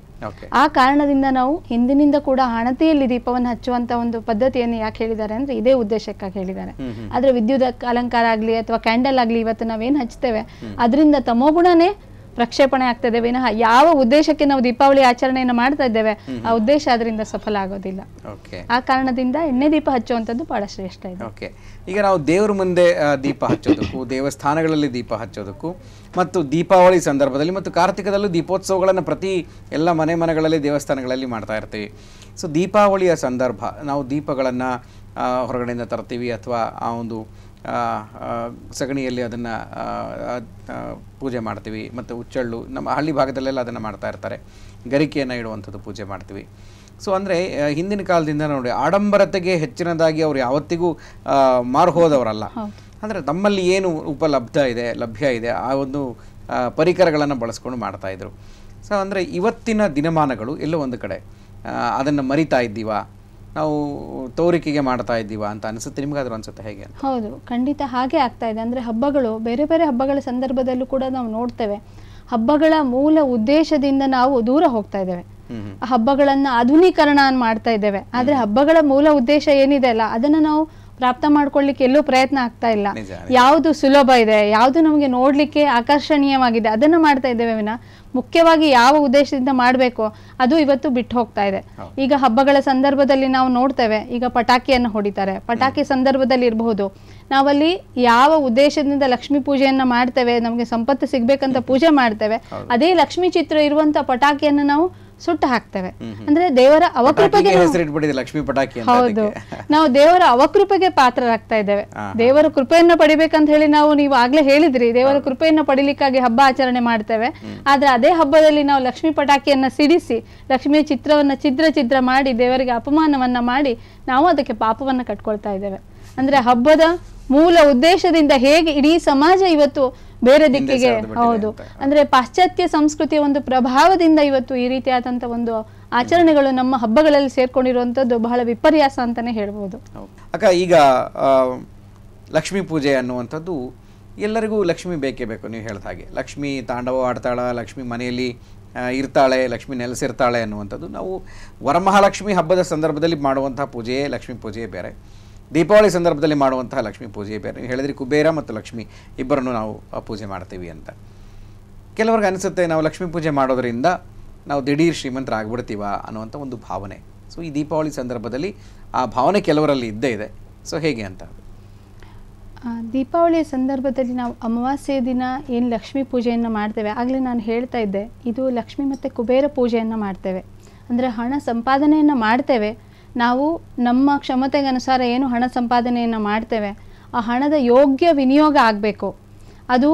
ಆ ಕಾರಣದಿಂದ ನಾವು ಹಿಂದಿನಿಂದ ಕೂಡ ಹಣತಿಯಲ್ಲಿ ದೀಪವನ್ನು ಹಚ್ಚುವಂತ ಒಂದು ಪದ್ಧತಿಯನ್ನು ಯಾಕೆ ಹೇಳಿದ್ದಾರೆ ಅಂದ್ರೆ ಇದೇ ಉದ್ದೇಶಕ್ಕಾಗಿ ಹೇಳಿದ್ದಾರೆ ಆದ್ರೆ ವಿದ್ಯುತ್ ಅಲಂಕಾರ ಆಗ್ಲಿ ಅಥವಾ ಕ್ಯಾಂಡಲ್ ಆಗ್ಲಿ ಇವತ್ತು ನಾವೇನು ಹಚ್ತೇವೆ ಅದರಿಂದ ತಮೋಗುಣನೇ ಪ್ರಕ್ಷೇಪಣೆ ಆಗ್ತದೆ ವಿನಃ ಯಾವ ಉದ್ದೇಶಕ್ಕೆ ನಾವು ದೀಪಾವಳಿ ಆಚರಣೆಯನ್ನು ಮಾಡ್ತಾ ಇದ್ದೇವೆ ಆ ಉದ್ದೇಶ ಅದರಿಂದ ಸಫಲ ಆಗೋದಿಲ್ಲ ಆ ಕಾರಣದಿಂದ ಎಣ್ಣೆ ದೀಪ ಹಚ್ಚುವಂಥದ್ದು ಬಹಳ ಶ್ರೇಷ್ಠ ಇದೆ ಓಕೆ ಈಗ ನಾವು ದೇವರ ಮುಂದೆ ದೀಪ ಹಚ್ಚೋದಕ್ಕೂ ದೇವಸ್ಥಾನಗಳಲ್ಲಿ ದೀಪ ಹಚ್ಚೋದಕ್ಕೂ ಮತ್ತು ದೀಪಾವಳಿ ಸಂದರ್ಭದಲ್ಲಿ ಮತ್ತು ಕಾರ್ತಿಕದಲ್ಲೂ ದೀಪೋತ್ಸವಗಳನ್ನು ಪ್ರತಿ ಎಲ್ಲ ಮನೆ ಮನೆಗಳಲ್ಲಿ ದೇವಸ್ಥಾನಗಳಲ್ಲಿ ಮಾಡ್ತಾ ಇರ್ತೀವಿ ಸೊ ದೀಪಾವಳಿಯ ಸಂದರ್ಭ ನಾವು ದೀಪಗಳನ್ನು ಹೊರಗಡೆಯಿಂದ ತರ್ತೀವಿ ಅಥವಾ ಆ ಒಂದು ಸಗಣಿಯಲ್ಲಿ ಅದನ್ನು ಪೂಜೆ ಮಾಡ್ತೀವಿ ಮತ್ತು ಉಚ್ಚಳ್ಳು ನಮ್ಮ ಹಳ್ಳಿ ಭಾಗದಲ್ಲೆಲ್ಲ ಅದನ್ನು ಮಾಡ್ತಾ ಇರ್ತಾರೆ ಗರಿಕೆಯನ್ನು ಇಡುವಂಥದ್ದು ಪೂಜೆ ಮಾಡ್ತೀವಿ ಸೊ ಅಂದರೆ ಹಿಂದಿನ ಕಾಲದಿಂದ ನೋಡಿ ಆಡಂಬರತೆಗೆ ಹೆಚ್ಚಿನದಾಗಿ ಅವರು ಯಾವತ್ತಿಗೂ ಮಾರು ಹೋದವರಲ್ಲ ಅಂದರೆ ತಮ್ಮಲ್ಲಿ ಏನು ಉಪಲಬ್ಧ ಇದೆ ಲಭ್ಯ ಇದೆ ಆ ಒಂದು ಪರಿಕರಗಳನ್ನು ಬಳಸ್ಕೊಂಡು ಮಾಡ್ತಾಯಿದ್ರು ಸೊ ಅಂದರೆ ಇವತ್ತಿನ ದಿನಮಾನಗಳು ಎಲ್ಲೋ ಒಂದು ಕಡೆ ಅದನ್ನು ಮರಿತಾ ಇದ್ದೀವ ನಾವು ತೋರಿಕೆಗೆ ಮಾಡ್ತಾ ಇದ್ದೀವ ಅಂತ ಅನಿಸುತ್ತೆ ನಿಮಗಾದ್ರೂ ಅನ್ಸುತ್ತೆ ಹೇಗೆ ಹೌದು ಖಂಡಿತ ಹಾಗೆ ಆಗ್ತಾ ಇದೆ ಅಂದ್ರೆ ಹಬ್ಬಗಳು ಬೇರೆ ಬೇರೆ ಹಬ್ಬಗಳ ಸಂದರ್ಭದಲ್ಲೂ ಕೂಡ ನಾವು ನೋಡ್ತೇವೆ ಹಬ್ಬಗಳ ಮೂಲ ಉದ್ದೇಶದಿಂದ ನಾವು ದೂರ ಹೋಗ್ತಾ ಇದ್ದೇವೆ ಹಬ್ಬಗಳನ್ನ ಆಧುನೀಕರಣ ಮಾಡ್ತಾ ಇದ್ದೇವೆ ಆದ್ರೆ ಹಬ್ಬಗಳ ಮೂಲ ಉದ್ದೇಶ ಏನಿದೆ ಅಲ್ಲ ಅದನ್ನ ನಾವು ಪ್ರಾಪ್ತ ಮಾಡ್ಕೊಳ್ಲಿಕ್ಕೆ ಎಲ್ಲೂ ಪ್ರಯತ್ನ ಆಗ್ತಾ ಇಲ್ಲ ಯಾವುದು ಸುಲಭ ಇದೆ ಯಾವುದು ನಮಗೆ ನೋಡ್ಲಿಕ್ಕೆ ಆಕರ್ಷಣೀಯವಾಗಿದೆ ಅದನ್ನ ಮಾಡ್ತಾ ಇದ್ದೇವೆ ವಿನಾ ಮುಖ್ಯವಾಗಿ ಯಾವ ಉದ್ದೇಶದಿಂದ ಮಾಡಬೇಕು ಅದು ಇವತ್ತು ಬಿಟ್ಟು ಹೋಗ್ತಾ ಇದೆ ಈಗ ಹಬ್ಬಗಳ ಸಂದರ್ಭದಲ್ಲಿ ನಾವು ನೋಡ್ತೇವೆ ಈಗ ಪಟಾಕಿಯನ್ನು ಹೊಡಿತಾರೆ ಪಟಾಕಿ ಸಂದರ್ಭದಲ್ಲಿ ಇರಬಹುದು ನಾವಲ್ಲಿ ಯಾವ ಉದ್ದೇಶದಿಂದ ಲಕ್ಷ್ಮಿ ಪೂಜೆಯನ್ನು ಮಾಡ್ತೇವೆ ನಮಗೆ ಸಂಪತ್ತು ಸಿಗ್ಬೇಕಂತ ಪೂಜೆ ಮಾಡ್ತೇವೆ ಅದೇ ಲಕ್ಷ್ಮಿ ಚಿತ್ರ ಇರುವಂತ ಪಟಾಕಿಯನ್ನು ನಾವು ಸುಟ್ಟು ಹಾಕ್ತೇವೆ ಅಂದ್ರೆ ದೇವರ ಅವಕೃಪೆಗೆ ಹೌದು ನಾವು ದೇವರ ಅವಕೃಪೆಗೆ ಪಾತ್ರರಾಗ್ತಾ ಇದ್ದೇವೆ ದೇವರ ಕೃಪೆಯನ್ನ ಪಡಿಬೇಕಂತ ಹೇಳಿ ನಾವು ನೀವು ಆಗ್ಲೇ ಹೇಳಿದ್ರಿ ದೇವರ ಕೃಪೆಯನ್ನ ಪಡಿಲಿಕ್ಕಾಗಿ ಹಬ್ಬ ಆಚರಣೆ ಮಾಡ್ತೇವೆ ಆದ್ರೆ ಅದೇ ಹಬ್ಬದಲ್ಲಿ ನಾವು ಲಕ್ಷ್ಮಿ ಪಟಾಕಿಯನ್ನ ಸಿಡಿಸಿ ಲಕ್ಷ್ಮಿಯ ಚಿತ್ರವನ್ನ ಚಿದ್ರ ಚಿದ್ರ ಮಾಡಿ ದೇವರಿಗೆ ಅಪಮಾನವನ್ನ ಮಾಡಿ ನಾವು ಅದಕ್ಕೆ ಪಾಪವನ್ನ ಕಟ್ಕೊಳ್ತಾ ಇದ್ದೇವೆ ಅಂದ್ರೆ ಹಬ್ಬದ ಮೂಲ ಉದ್ದೇಶದಿಂದ ಹೇಗೆ ಇಡೀ ಸಮಾಜ ಇವತ್ತು ಬೇರೆ ದಿಕ್ಕಿಗೆ ಹೌದು ಅಂದ್ರೆ ಪಾಶ್ಚಾತ್ಯ ಸಂಸ್ಕೃತಿಯ ಒಂದು ಪ್ರಭಾವದಿಂದ ಇವತ್ತು ಈ ರೀತಿಯಾದಂತ ಒಂದು ಆಚರಣೆಗಳು ನಮ್ಮ ಹಬ್ಬಗಳಲ್ಲಿ ಸೇರ್ಕೊಂಡಿರುವಂತದ್ದು ಬಹಳ ವಿಪರ್ಯಾಸ ಅಂತಾನೆ ಹೇಳ್ಬಹುದು ಅಕ್ಕ ಈಗ ಲಕ್ಷ್ಮೀ ಪೂಜೆ ಅನ್ನುವಂಥದ್ದು ಎಲ್ಲರಿಗೂ ಲಕ್ಷ್ಮಿ ಬೇಕೇ ಬೇಕು ನೀವು ಹೇಳ್ದ ಹಾಗೆ ಲಕ್ಷ್ಮಿ ತಾಂಡವ ಆಡ್ತಾಳ ಲಕ್ಷ್ಮಿ ಮನೆಯಲ್ಲಿ ಇರ್ತಾಳೆ ಲಕ್ಷ್ಮಿ ನೆಲೆಸಿರ್ತಾಳೆ ಅನ್ನುವಂಥದ್ದು ನಾವು ವರಮಹಾಲಕ್ಷ್ಮಿ ಹಬ್ಬದ ಸಂದರ್ಭದಲ್ಲಿ ಮಾಡುವಂಥ ಪೂಜೆಯೇ ಲಕ್ಷ್ಮೀ ಪೂಜೆಯೇ ಬೇರೆ ದೀಪಾವಳಿ ಸಂದರ್ಭದಲ್ಲಿ ಮಾಡುವಂತಹ ಲಕ್ಷ್ಮೀ ಪೂಜೆ ಬೇರೆ ನೀವು ಹೇಳಿದ್ರಿ ಕುಬೇರ ಮತ್ತು ಲಕ್ಷ್ಮಿ ಇಬ್ಬರನ್ನು ನಾವು ಆ ಪೂಜೆ ಮಾಡ್ತೀವಿ ಅಂತ ಕೆಲವ್ರಿಗೆ ಅನಿಸುತ್ತೆ ನಾವು ಲಕ್ಷ್ಮೀ ಪೂಜೆ ಮಾಡೋದರಿಂದ ನಾವು ದಿಢೀರ್ ಶ್ರೀಮಂತರಾಗ್ಬಿಡ್ತೀವ ಅನ್ನುವಂಥ ಒಂದು ಭಾವನೆ ಸೊ ಈ ದೀಪಾವಳಿ ಸಂದರ್ಭದಲ್ಲಿ ಆ ಭಾವನೆ ಕೆಲವರಲ್ಲಿ ಇದ್ದೇ ಇದೆ ಸೊ ಹೇಗೆ ಅಂತ ದೀಪಾವಳಿಯ ಸಂದರ್ಭದಲ್ಲಿ ನಾವು ಅಮಾವಾಸ್ಯೆ ದಿನ ಏನು ಲಕ್ಷ್ಮೀ ಪೂಜೆಯನ್ನು ಮಾಡ್ತೇವೆ ಆಗಲೇ ನಾನು ಹೇಳ್ತಾ ಇದ್ದೆ ಇದು ಲಕ್ಷ್ಮಿ ಮತ್ತು ಕುಬೇರ ಪೂಜೆಯನ್ನು ಮಾಡ್ತೇವೆ ಅಂದರೆ ಹಣ ಸಂಪಾದನೆಯನ್ನು ಮಾಡ್ತೇವೆ ನಾವು ನಮ್ಮ ಕ್ಷಮತೆಗನುಸಾರ ಏನು ಹಣ ಸಂಪಾದನೆಯನ್ನು ಮಾಡ್ತೇವೆ ಆ ಹಣದ ಯೋಗ್ಯ ವಿನಿಯೋಗ ಆಗಬೇಕು ಅದು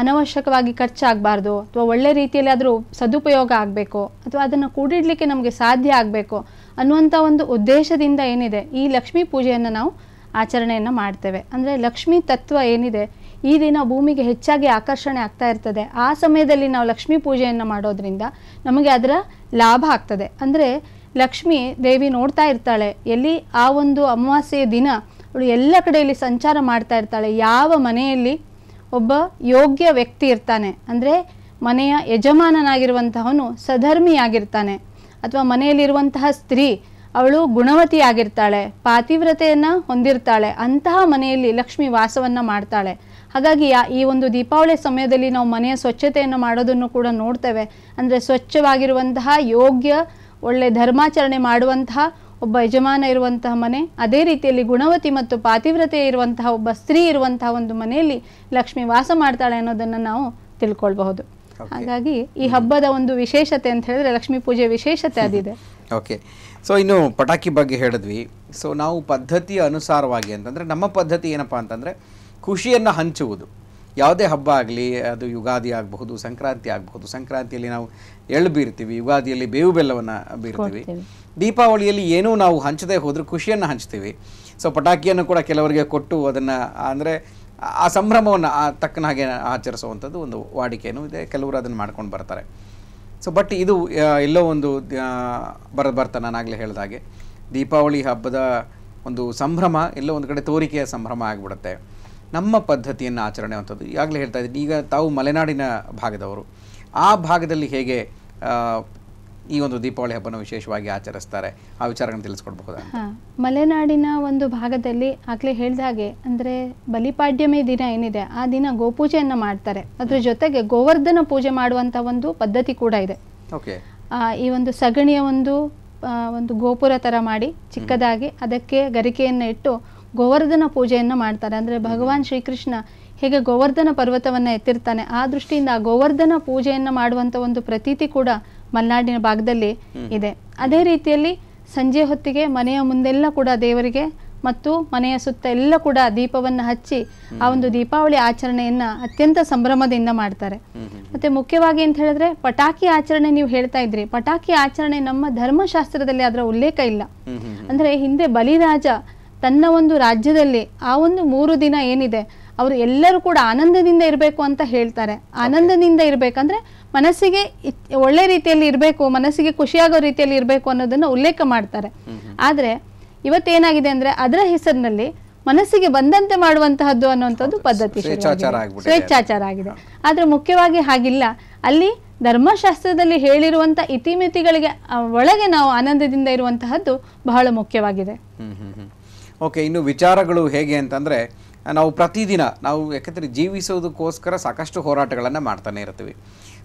ಅನವಶ್ಯಕವಾಗಿ ಖರ್ಚಾಗಬಾರ್ದು ಅಥವಾ ಒಳ್ಳೆ ರೀತಿಯಲ್ಲಿ ಅದರ ಸದುಪಯೋಗ ಆಗಬೇಕು ಅಥವಾ ಅದನ್ನು ಕೂಡಿಡಲಿಕ್ಕೆ ನಮಗೆ ಸಾಧ್ಯ ಆಗಬೇಕು ಅನ್ನುವಂಥ ಒಂದು ಉದ್ದೇಶದಿಂದ ಏನಿದೆ ಈ ಲಕ್ಷ್ಮೀ ಪೂಜೆಯನ್ನು ನಾವು ಆಚರಣೆಯನ್ನು ಮಾಡ್ತೇವೆ ಅಂದರೆ ಲಕ್ಷ್ಮೀ ತತ್ವ ಏನಿದೆ ಈ ದಿನ ಭೂಮಿಗೆ ಹೆಚ್ಚಾಗಿ ಆಕರ್ಷಣೆ ಆಗ್ತಾ ಇರ್ತದೆ ಆ ಸಮಯದಲ್ಲಿ ನಾವು ಲಕ್ಷ್ಮೀ ಪೂಜೆಯನ್ನು ಮಾಡೋದ್ರಿಂದ ನಮಗೆ ಅದರ ಲಾಭ ಆಗ್ತದೆ ಅಂದರೆ ಲಕ್ಷ್ಮಿ ದೇವಿ ನೋಡ್ತಾ ಇರ್ತಾಳೆ ಎಲ್ಲಿ ಆ ಒಂದು ಅಮಾವಾಸ್ಯೆಯ ದಿನ ಅವಳು ಎಲ್ಲ ಕಡೆಯಲ್ಲಿ ಸಂಚಾರ ಮಾಡ್ತಾ ಇರ್ತಾಳೆ ಯಾವ ಮನೆಯಲ್ಲಿ ಒಬ್ಬ ಯೋಗ್ಯ ವ್ಯಕ್ತಿ ಇರ್ತಾನೆ ಅಂದರೆ ಮನೆಯ ಯಜಮಾನನಾಗಿರುವಂತಹವನು ಸಧರ್ಮಿಯಾಗಿರ್ತಾನೆ ಅಥವಾ ಮನೆಯಲ್ಲಿರುವಂತಹ ಸ್ತ್ರೀ ಅವಳು ಗುಣವತಿಯಾಗಿರ್ತಾಳೆ ಪಾತಿವ್ರತೆಯನ್ನು ಹೊಂದಿರ್ತಾಳೆ ಅಂತಹ ಮನೆಯಲ್ಲಿ ಲಕ್ಷ್ಮಿ ವಾಸವನ್ನು ಮಾಡ್ತಾಳೆ ಹಾಗಾಗಿ ಈ ಒಂದು ದೀಪಾವಳಿ ಸಮಯದಲ್ಲಿ ನಾವು ಮನೆಯ ಸ್ವಚ್ಛತೆಯನ್ನು ಮಾಡೋದನ್ನು ಕೂಡ ನೋಡ್ತೇವೆ ಅಂದರೆ ಸ್ವಚ್ಛವಾಗಿರುವಂತಹ ಯೋಗ್ಯ ಒಳ್ಳೆ ಧರ್ಮಾಚರಣೆ ಮಾಡುವಂತಹ ಒಬ್ಬ ಯಜಮಾನ ಇರುವಂತಹ ಮನೆ ಅದೇ ರೀತಿಯಲ್ಲಿ ಗುಣವತಿ ಮತ್ತು ಪಾತಿವ್ರತೆ ಇರುವಂತಹ ಒಬ್ಬ ಸ್ತ್ರೀ ಇರುವಂತಹ ಒಂದು ಮನೆಯಲ್ಲಿ ಲಕ್ಷ್ಮಿ ವಾಸ ಮಾಡ್ತಾಳೆ ಅನ್ನೋದನ್ನು ನಾವು ತಿಳ್ಕೊಳ್ಬಹುದು ಹಾಗಾಗಿ ಈ ಹಬ್ಬದ ಒಂದು ವಿಶೇಷತೆ ಅಂತ ಹೇಳಿದ್ರೆ ಲಕ್ಷ್ಮೀ ಪೂಜೆ ವಿಶೇಷತೆ ಅದಿದೆ ಓಕೆ ಸೊ ಇನ್ನು ಪಟಾಕಿ ಬಗ್ಗೆ ಹೇಳಿದ್ವಿ ಸೊ ನಾವು ಪದ್ಧತಿಯ ಅನುಸಾರವಾಗಿ ಅಂತಂದ್ರೆ ನಮ್ಮ ಪದ್ಧತಿ ಏನಪ್ಪಾ ಅಂತಂದ್ರೆ ಖುಷಿಯನ್ನು ಹಂಚುವುದು ಯಾವುದೇ ಹಬ್ಬ ಆಗಲಿ ಅದು ಯುಗಾದಿ ಆಗಬಹುದು ಸಂಕ್ರಾಂತಿ ಆಗಬಹುದು ಸಂಕ್ರಾಂತಿಯಲ್ಲಿ ನಾವು ಎಳ್ಳು ಬೀರ್ತೀವಿ ಯುಗಾದಿಯಲ್ಲಿ ಬೇವು ಬೆಲ್ಲವನ್ನು ಬೀರ್ತೀವಿ ದೀಪಾವಳಿಯಲ್ಲಿ ಏನೂ ನಾವು ಹಂಚದೇ ಹೋದರೂ ಖುಷಿಯನ್ನು ಹಂಚ್ತೀವಿ ಸೊ ಪಟಾಕಿಯನ್ನು ಕೂಡ ಕೆಲವರಿಗೆ ಕೊಟ್ಟು ಅದನ್ನು ಅಂದರೆ ಆ ಸಂಭ್ರಮವನ್ನು ಆ ತಕ್ಕನ ಹಾಗೆ ಆಚರಿಸುವಂಥದ್ದು ಒಂದು ವಾಡಿಕೆಯೂ ಇದೆ ಕೆಲವರು ಅದನ್ನು ಮಾಡ್ಕೊಂಡು ಬರ್ತಾರೆ ಸೊ ಬಟ್ ಇದು ಎಲ್ಲೋ ಒಂದು ಬರ ಬರ್ತಾ ನಾನಾಗಲೇ ಹೇಳಿದಾಗೆ ದೀಪಾವಳಿ ಹಬ್ಬದ ಒಂದು ಸಂಭ್ರಮ ಎಲ್ಲೋ ಒಂದು ಕಡೆ ತೋರಿಕೆಯ ಸಂಭ್ರಮ ಆಗಿಬಿಡುತ್ತೆ ನಮ್ಮ ಪದ್ಧತಿಯನ್ನು ಆಚರಣೆ ಅಂಥದ್ದು ಈಗಾಗಲೇ ಹೇಳ್ತಾ ಇದ್ದೀನಿ ಈಗ ತಾವು ಮಲೆನಾಡಿನ ಭಾಗದವರು ಆ ಭಾಗದಲ್ಲಿ ಹೇಗೆ ಈ ಒಂದು ದೀಪಾವಳಿ ಹಬ್ಬನ ವಿಶೇಷವಾಗಿ ಆಚರಿಸ್ತಾರೆ ಆ ವಿಚಾರಗಳನ್ನು ತಿಳಿಸ್ಕೊಡ್ಬಹುದು ಮಲೆನಾಡಿನ ಒಂದು ಭಾಗದಲ್ಲಿ ಆಗ್ಲೇ ಹೇಳಿದ ಹಾಗೆ ಅಂದರೆ ಬಲಿಪಾಡ್ಯಮಿ ದಿನ ಏನಿದೆ ಆ ದಿನ ಗೋಪೂಜೆಯನ್ನು ಮಾಡ್ತಾರೆ ಅದ್ರ ಜೊತೆಗೆ ಗೋವರ್ಧನ ಪೂಜೆ ಮಾಡುವಂಥ ಒಂದು ಪದ್ಧತಿ ಕೂಡ ಇದೆ ಓಕೆ ಈ ಒಂದು ಸಗಣಿಯ ಒಂದು ಒಂದು ಗೋಪುರ ಥರ ಮಾಡಿ ಚಿಕ್ಕದಾಗಿ ಅದಕ್ಕೆ ಗರಿಕೆಯನ್ನು ಇಟ್ಟು ಗೋವರ್ಧನ ಪೂಜೆಯನ್ನು ಮಾಡ್ತಾರೆ ಅಂದ್ರೆ ಭಗವಾನ್ ಶ್ರೀಕೃಷ್ಣ ಹೇಗೆ ಗೋವರ್ಧನ ಪರ್ವತವನ್ನ ಎತ್ತಿರ್ತಾನೆ ಆ ದೃಷ್ಟಿಯಿಂದ ಗೋವರ್ಧನ ಪೂಜೆಯನ್ನು ಮಾಡುವಂಥ ಒಂದು ಪ್ರತೀತಿ ಕೂಡ ಮಲೆನಾಡಿನ ಭಾಗದಲ್ಲಿ ಇದೆ ಅದೇ ರೀತಿಯಲ್ಲಿ ಸಂಜೆ ಹೊತ್ತಿಗೆ ಮನೆಯ ಮುಂದೆಲ್ಲ ಕೂಡ ದೇವರಿಗೆ ಮತ್ತು ಮನೆಯ ಸುತ್ತ ಎಲ್ಲ ಕೂಡ ದೀಪವನ್ನ ಹಚ್ಚಿ ಆ ಒಂದು ದೀಪಾವಳಿ ಆಚರಣೆಯನ್ನ ಅತ್ಯಂತ ಸಂಭ್ರಮದಿಂದ ಮಾಡ್ತಾರೆ ಮತ್ತೆ ಮುಖ್ಯವಾಗಿ ಅಂತ ಹೇಳಿದ್ರೆ ಪಟಾಕಿ ಆಚರಣೆ ನೀವು ಹೇಳ್ತಾ ಇದ್ರಿ ಪಟಾಕಿ ಆಚರಣೆ ನಮ್ಮ ಧರ್ಮಶಾಸ್ತ್ರದಲ್ಲಿ ಅದರ ಉಲ್ಲೇಖ ಇಲ್ಲ ಅಂದ್ರೆ ಹಿಂದೆ ಬಲಿರಾಜ ತನ್ನ ಒಂದು ರಾಜ್ಯದಲ್ಲಿ ಆ ಒಂದು ಮೂರು ದಿನ ಏನಿದೆ ಅವರು ಎಲ್ಲರೂ ಕೂಡ ಆನಂದದಿಂದ ಇರಬೇಕು ಅಂತ ಹೇಳ್ತಾರೆ ಆನಂದದಿಂದ ಇರಬೇಕಂದ್ರೆ ಮನಸ್ಸಿಗೆ ಒಳ್ಳೆ ರೀತಿಯಲ್ಲಿ ಇರಬೇಕು ಮನಸ್ಸಿಗೆ ಖುಷಿಯಾಗೋ ರೀತಿಯಲ್ಲಿ ಇರಬೇಕು ಅನ್ನೋದನ್ನ ಉಲ್ಲೇಖ ಮಾಡ್ತಾರೆ ಆದರೆ ಇವತ್ತೇನಾಗಿದೆ ಅಂದ್ರೆ ಅದರ ಹೆಸರಿನಲ್ಲಿ ಮನಸ್ಸಿಗೆ ಬಂದಂತೆ ಮಾಡುವಂತಹದ್ದು ಅನ್ನುವಂಥದ್ದು ಪದ್ಧತಿ ಸ್ವೇಚ್ಛಾಚಾರ ಆಗಿದೆ ಆದ್ರೆ ಮುಖ್ಯವಾಗಿ ಹಾಗಿಲ್ಲ ಅಲ್ಲಿ ಧರ್ಮಶಾಸ್ತ್ರದಲ್ಲಿ ಹೇಳಿರುವಂತ ಇತಿಮಿತಿಗಳಿಗೆ ಒಳಗೆ ನಾವು ಆನಂದದಿಂದ ಇರುವಂತಹದ್ದು ಬಹಳ ಮುಖ್ಯವಾಗಿದೆ ಓಕೆ ಇನ್ನು ವಿಚಾರಗಳು ಹೇಗೆ ಅಂತಂದರೆ ನಾವು ಪ್ರತಿದಿನ ನಾವು ಯಾಕಂದರೆ ಜೀವಿಸೋದಕ್ಕೋಸ್ಕರ ಸಾಕಷ್ಟು ಹೋರಾಟಗಳನ್ನು ಮಾಡ್ತಾನೆ ಇರ್ತೀವಿ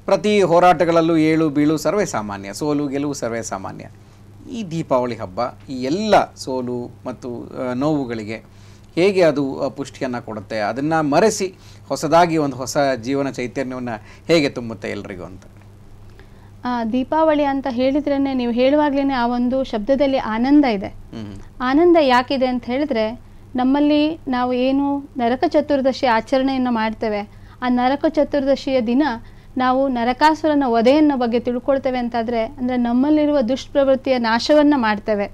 ಪ್ರತಿ ಹೋರಾಟಗಳಲ್ಲೂ ಏಳು ಬೀಳು ಸರ್ವೇ ಸಾಮಾನ್ಯ ಸೋಲು ಗೆಲುವು ಸರ್ವೇ ಸಾಮಾನ್ಯ ಈ ದೀಪಾವಳಿ ಹಬ್ಬ ಈ ಎಲ್ಲ ಸೋಲು ಮತ್ತು ನೋವುಗಳಿಗೆ ಹೇಗೆ ಅದು ಪುಷ್ಟಿಯನ್ನು ಕೊಡುತ್ತೆ ಅದನ್ನು ಮರೆಸಿ ಹೊಸದಾಗಿ ಒಂದು ಹೊಸ ಜೀವನ ಚೈತನ್ಯವನ್ನು ಹೇಗೆ ತುಂಬುತ್ತೆ ಎಲ್ರಿಗೂ ಅಂತ ದೀಪಾವಳಿ ಅಂತ ಹೇಳಿದ್ರೇನೆ ನೀವು ಹೇಳುವಾಗ್ಲೇ ಆ ಒಂದು ಶಬ್ದದಲ್ಲಿ ಆನಂದ ಇದೆ ಆನಂದ ಯಾಕಿದೆ ಅಂತ ಹೇಳಿದ್ರೆ ನಮ್ಮಲ್ಲಿ ನಾವು ಏನು ನರಕ ಚತುರ್ದಶಿ ಆಚರಣೆಯನ್ನು ಮಾಡ್ತೇವೆ ಆ ನರಕ ಚತುರ್ದಶಿಯ ದಿನ ನಾವು ನರಕಾಸುರನ ವಧೆಯನ್ನ ಬಗ್ಗೆ ತಿಳ್ಕೊಳ್ತೇವೆ ಅಂತಾದ್ರೆ ಅಂದ್ರೆ ನಮ್ಮಲ್ಲಿರುವ ದುಷ್ಪ್ರವೃತ್ತಿಯ ನಾಶವನ್ನ ಮಾಡ್ತೇವೆ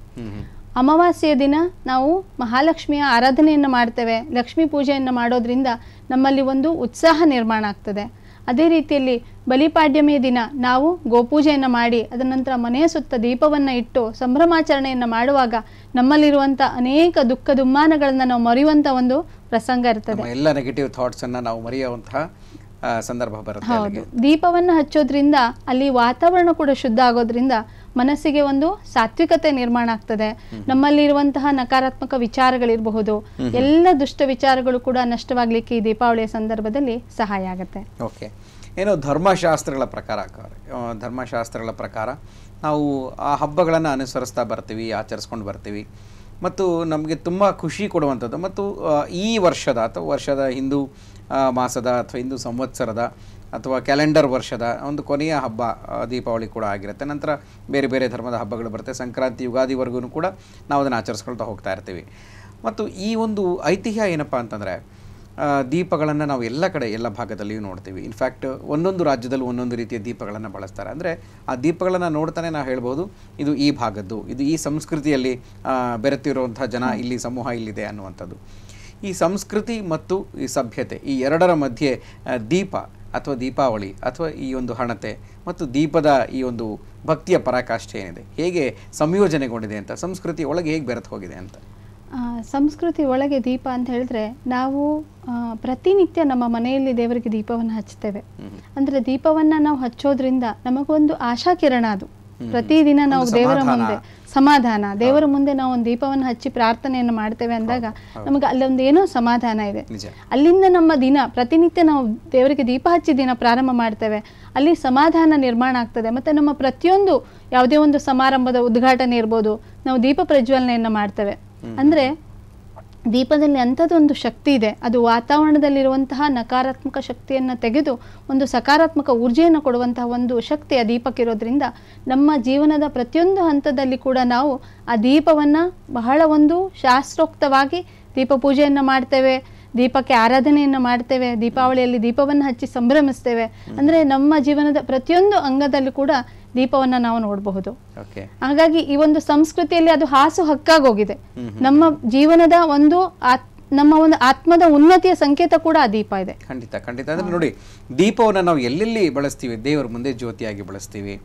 ಅಮಾವಾಸ್ಯ ದಿನ ನಾವು ಮಹಾಲಕ್ಷ್ಮಿಯ ಆರಾಧನೆಯನ್ನು ಮಾಡ್ತೇವೆ ಲಕ್ಷ್ಮೀ ಪೂಜೆಯನ್ನು ಮಾಡೋದ್ರಿಂದ ನಮ್ಮಲ್ಲಿ ಒಂದು ಉತ್ಸಾಹ ನಿರ್ಮಾಣ ಆಗ್ತದೆ ಅದೇ ರೀತಿಯಲ್ಲಿ ಬಲಿಪಾಡ್ಯಮಿಯ ದಿನ ನಾವು ಗೋಪೂಜೆಯನ್ನು ಮಾಡಿ ಅದರ ನಂತರ ಮನೆಯ ಸುತ್ತ ದೀಪವನ್ನು ಇಟ್ಟು ಸಂಭ್ರಮಾಚರಣೆಯನ್ನು ಮಾಡುವಾಗ ನಮ್ಮಲ್ಲಿರುವಂಥ ಅನೇಕ ದುಃಖ ದುಮ್ಮಾನಗಳನ್ನು ನಾವು ಮರೆಯುವಂಥ ಒಂದು ಪ್ರಸಂಗ ಇರ್ತದೆ ಎಲ್ಲ ನೆಗೆಟಿವ್ ಥಾಟ್ಸನ್ನು ನಾವು ಮರೆಯುವಂತಹ ಸಂದರ್ಭ ಬರುತ್ತೆ ಹೌದು ದೀಪವನ್ನು ಹಚ್ಚೋದ್ರಿಂದ ಅಲ್ಲಿ ವಾತಾವರಣ ಕೂಡ ಶುದ್ಧ ಆಗೋದ್ರಿಂದ ಮನಸ್ಸಿಗೆ ಒಂದು ಸಾತ್ವಿಕತೆ ನಿರ್ಮಾಣ ಆಗ್ತದೆ ನಮ್ಮಲ್ಲಿರುವಂತಹ ನಕಾರಾತ್ಮಕ ವಿಚಾರಗಳಿರಬಹುದು ಎಲ್ಲ ದುಷ್ಟ ವಿಚಾರಗಳು ಕೂಡ ನಷ್ಟವಾಗಲಿಕ್ಕೆ ಈ ದೀಪಾವಳಿಯ ಸಂದರ್ಭದಲ್ಲಿ ಸಹಾಯ ಆಗುತ್ತೆ ಓಕೆ ಏನು ಧರ್ಮಶಾಸ್ತ್ರಗಳ ಪ್ರಕಾರ ಧರ್ಮಶಾಸ್ತ್ರಗಳ ಪ್ರಕಾರ ನಾವು ಆ ಹಬ್ಬಗಳನ್ನು ಅನುಸರಿಸ್ತಾ ಬರ್ತೀವಿ ಆಚರಿಸ್ಕೊಂಡು ಬರ್ತೀವಿ ಮತ್ತು ನಮಗೆ ತುಂಬ ಖುಷಿ ಕೊಡುವಂಥದ್ದು ಮತ್ತು ಈ ವರ್ಷದ ಅಥವಾ ವರ್ಷದ ಹಿಂದೂ ಮಾಸದ ಅಥವಾ ಹಿಂದೂ ಸಂವತ್ಸರದ ಅಥವಾ ಕ್ಯಾಲೆಂಡರ್ ವರ್ಷದ ಒಂದು ಕೊನೆಯ ಹಬ್ಬ ದೀಪಾವಳಿ ಕೂಡ ಆಗಿರುತ್ತೆ ನಂತರ ಬೇರೆ ಬೇರೆ ಧರ್ಮದ ಹಬ್ಬಗಳು ಬರುತ್ತೆ ಸಂಕ್ರಾಂತಿ ಯುಗಾದಿವರೆಗೂ ಕೂಡ ನಾವು ಅದನ್ನು ಆಚರಿಸ್ಕೊಳ್ತಾ ಹೋಗ್ತಾ ಇರ್ತೀವಿ ಮತ್ತು ಈ ಒಂದು ಐತಿಹ್ಯ ಏನಪ್ಪ ಅಂತಂದರೆ ದೀಪಗಳನ್ನು ನಾವು ಎಲ್ಲ ಕಡೆ ಎಲ್ಲ ಭಾಗದಲ್ಲಿಯೂ ನೋಡ್ತೀವಿ ಇನ್ಫ್ಯಾಕ್ಟ್ ಒಂದೊಂದು ರಾಜ್ಯದಲ್ಲೂ ಒಂದೊಂದು ರೀತಿಯ ದೀಪಗಳನ್ನು ಬಳಸ್ತಾರೆ ಅಂದರೆ ಆ ದೀಪಗಳನ್ನು ನೋಡ್ತಾನೆ ನಾವು ಹೇಳ್ಬೋದು ಇದು ಈ ಭಾಗದ್ದು ಇದು ಈ ಸಂಸ್ಕೃತಿಯಲ್ಲಿ ಬೆರೆತಿರುವಂಥ ಜನ ಇಲ್ಲಿ ಸಮೂಹ ಇಲ್ಲಿದೆ ಅನ್ನುವಂಥದ್ದು ಈ ಸಂಸ್ಕೃತಿ ಮತ್ತು ಈ ಸಭ್ಯತೆ ಈ ಎರಡರ ಮಧ್ಯೆ ದೀಪ ಅಥವಾ ದೀಪಾವಳಿ ಅಥವಾ ಈ ಒಂದು ಹಣತೆ ಮತ್ತು ದೀಪದ ಈ ಒಂದು ಭಕ್ತಿಯ ಪರಾಕಾಷ್ಠ ಏನಿದೆ ಹೇಗೆ ಸಂಯೋಜನೆಗೊಂಡಿದೆ ಅಂತ ಸಂಸ್ಕೃತಿ ಒಳಗೆ ಹೇಗೆ ಬೆರೆತು ಹೋಗಿದೆ ಅಂತ ಸಂಸ್ಕೃತಿ ಒಳಗೆ ದೀಪ ಅಂತ ಹೇಳಿದ್ರೆ ನಾವು ಪ್ರತಿನಿತ್ಯ ನಮ್ಮ ಮನೆಯಲ್ಲಿ ದೇವರಿಗೆ ದೀಪವನ್ನು ಹಚ್ತೇವೆ ಅಂದರೆ ದೀಪವನ್ನು ನಾವು ಹಚ್ಚೋದ್ರಿಂದ ನಮಗೊಂದು ಆಶಾಕಿರಣ ಅದು ಪ್ರತಿದಿನ ನಾವು ದೇವರ ಮುಂದೆ ಸಮಾಧಾನ ದೇವರ ಮುಂದೆ ನಾವು ಒಂದು ದೀಪವನ್ನು ಹಚ್ಚಿ ಪ್ರಾರ್ಥನೆಯನ್ನು ಮಾಡ್ತೇವೆ ಅಂದಾಗ ನಮಗೆ ಒಂದು ಏನೋ ಸಮಾಧಾನ ಇದೆ ಅಲ್ಲಿಂದ ನಮ್ಮ ದಿನ ಪ್ರತಿನಿತ್ಯ ನಾವು ದೇವರಿಗೆ ದೀಪ ಹಚ್ಚಿ ದಿನ ಪ್ರಾರಂಭ ಮಾಡ್ತೇವೆ ಅಲ್ಲಿ ಸಮಾಧಾನ ನಿರ್ಮಾಣ ಆಗ್ತದೆ ಮತ್ತೆ ನಮ್ಮ ಪ್ರತಿಯೊಂದು ಯಾವುದೇ ಒಂದು ಸಮಾರಂಭದ ಉದ್ಘಾಟನೆ ಇರ್ಬೋದು ನಾವು ದೀಪ ಪ್ರಜ್ವಲನೆಯನ್ನು ಮಾಡ್ತೇವೆ ಅಂದ್ರೆ ದೀಪದಲ್ಲಿ ಅಂಥದ್ದೊಂದು ಶಕ್ತಿ ಇದೆ ಅದು ವಾತಾವರಣದಲ್ಲಿರುವಂತಹ ನಕಾರಾತ್ಮಕ ಶಕ್ತಿಯನ್ನು ತೆಗೆದು ಒಂದು ಸಕಾರಾತ್ಮಕ ಊರ್ಜೆಯನ್ನು ಕೊಡುವಂತಹ ಒಂದು ಶಕ್ತಿ ಆ ದೀಪಕ್ಕಿರೋದ್ರಿಂದ ನಮ್ಮ ಜೀವನದ ಪ್ರತಿಯೊಂದು ಹಂತದಲ್ಲಿ ಕೂಡ ನಾವು ಆ ದೀಪವನ್ನು ಬಹಳ ಒಂದು ಶಾಸ್ತ್ರೋಕ್ತವಾಗಿ ದೀಪ ಪೂಜೆಯನ್ನು ಮಾಡ್ತೇವೆ ದೀಪಕ್ಕೆ ಆರಾಧನೆಯನ್ನು ಮಾಡ್ತೇವೆ ದೀಪಾವಳಿಯಲ್ಲಿ ದೀಪವನ್ನು ಹಚ್ಚಿ ಸಂಭ್ರಮಿಸ್ತೇವೆ ಅಂದರೆ ನಮ್ಮ ಜೀವನದ ಪ್ರತಿಯೊಂದು ಅಂಗದಲ್ಲೂ ಕೂಡ ದೀಪವನ್ನು ನಾವು ನೋಡಬಹುದು ಹಾಗಾಗಿ ಈ ಒಂದು ಸಂಸ್ಕೃತಿಯಲ್ಲಿ ಅದು ಹಾಸು ಹಕ್ಕಾಗೋಗಿದೆ ನಮ್ಮ ಜೀವನದ ಒಂದು ನಮ್ಮ ಒಂದು ಆತ್ಮದ ಉನ್ನತಿಯ ಸಂಕೇತ ಕೂಡ ಆ ದೀಪ ಇದೆ ಖಂಡಿತ ಖಂಡಿತ ಅಂದ್ರೆ ನೋಡಿ ದೀಪವನ್ನು ನಾವು ಎಲ್ಲೆಲ್ಲಿ ಬಳಸ್ತೀವಿ ದೇವರ ಮುಂದೆ ಜ್ಯೋತಿಯಾಗಿ ಬಳಸ್ತೀವಿ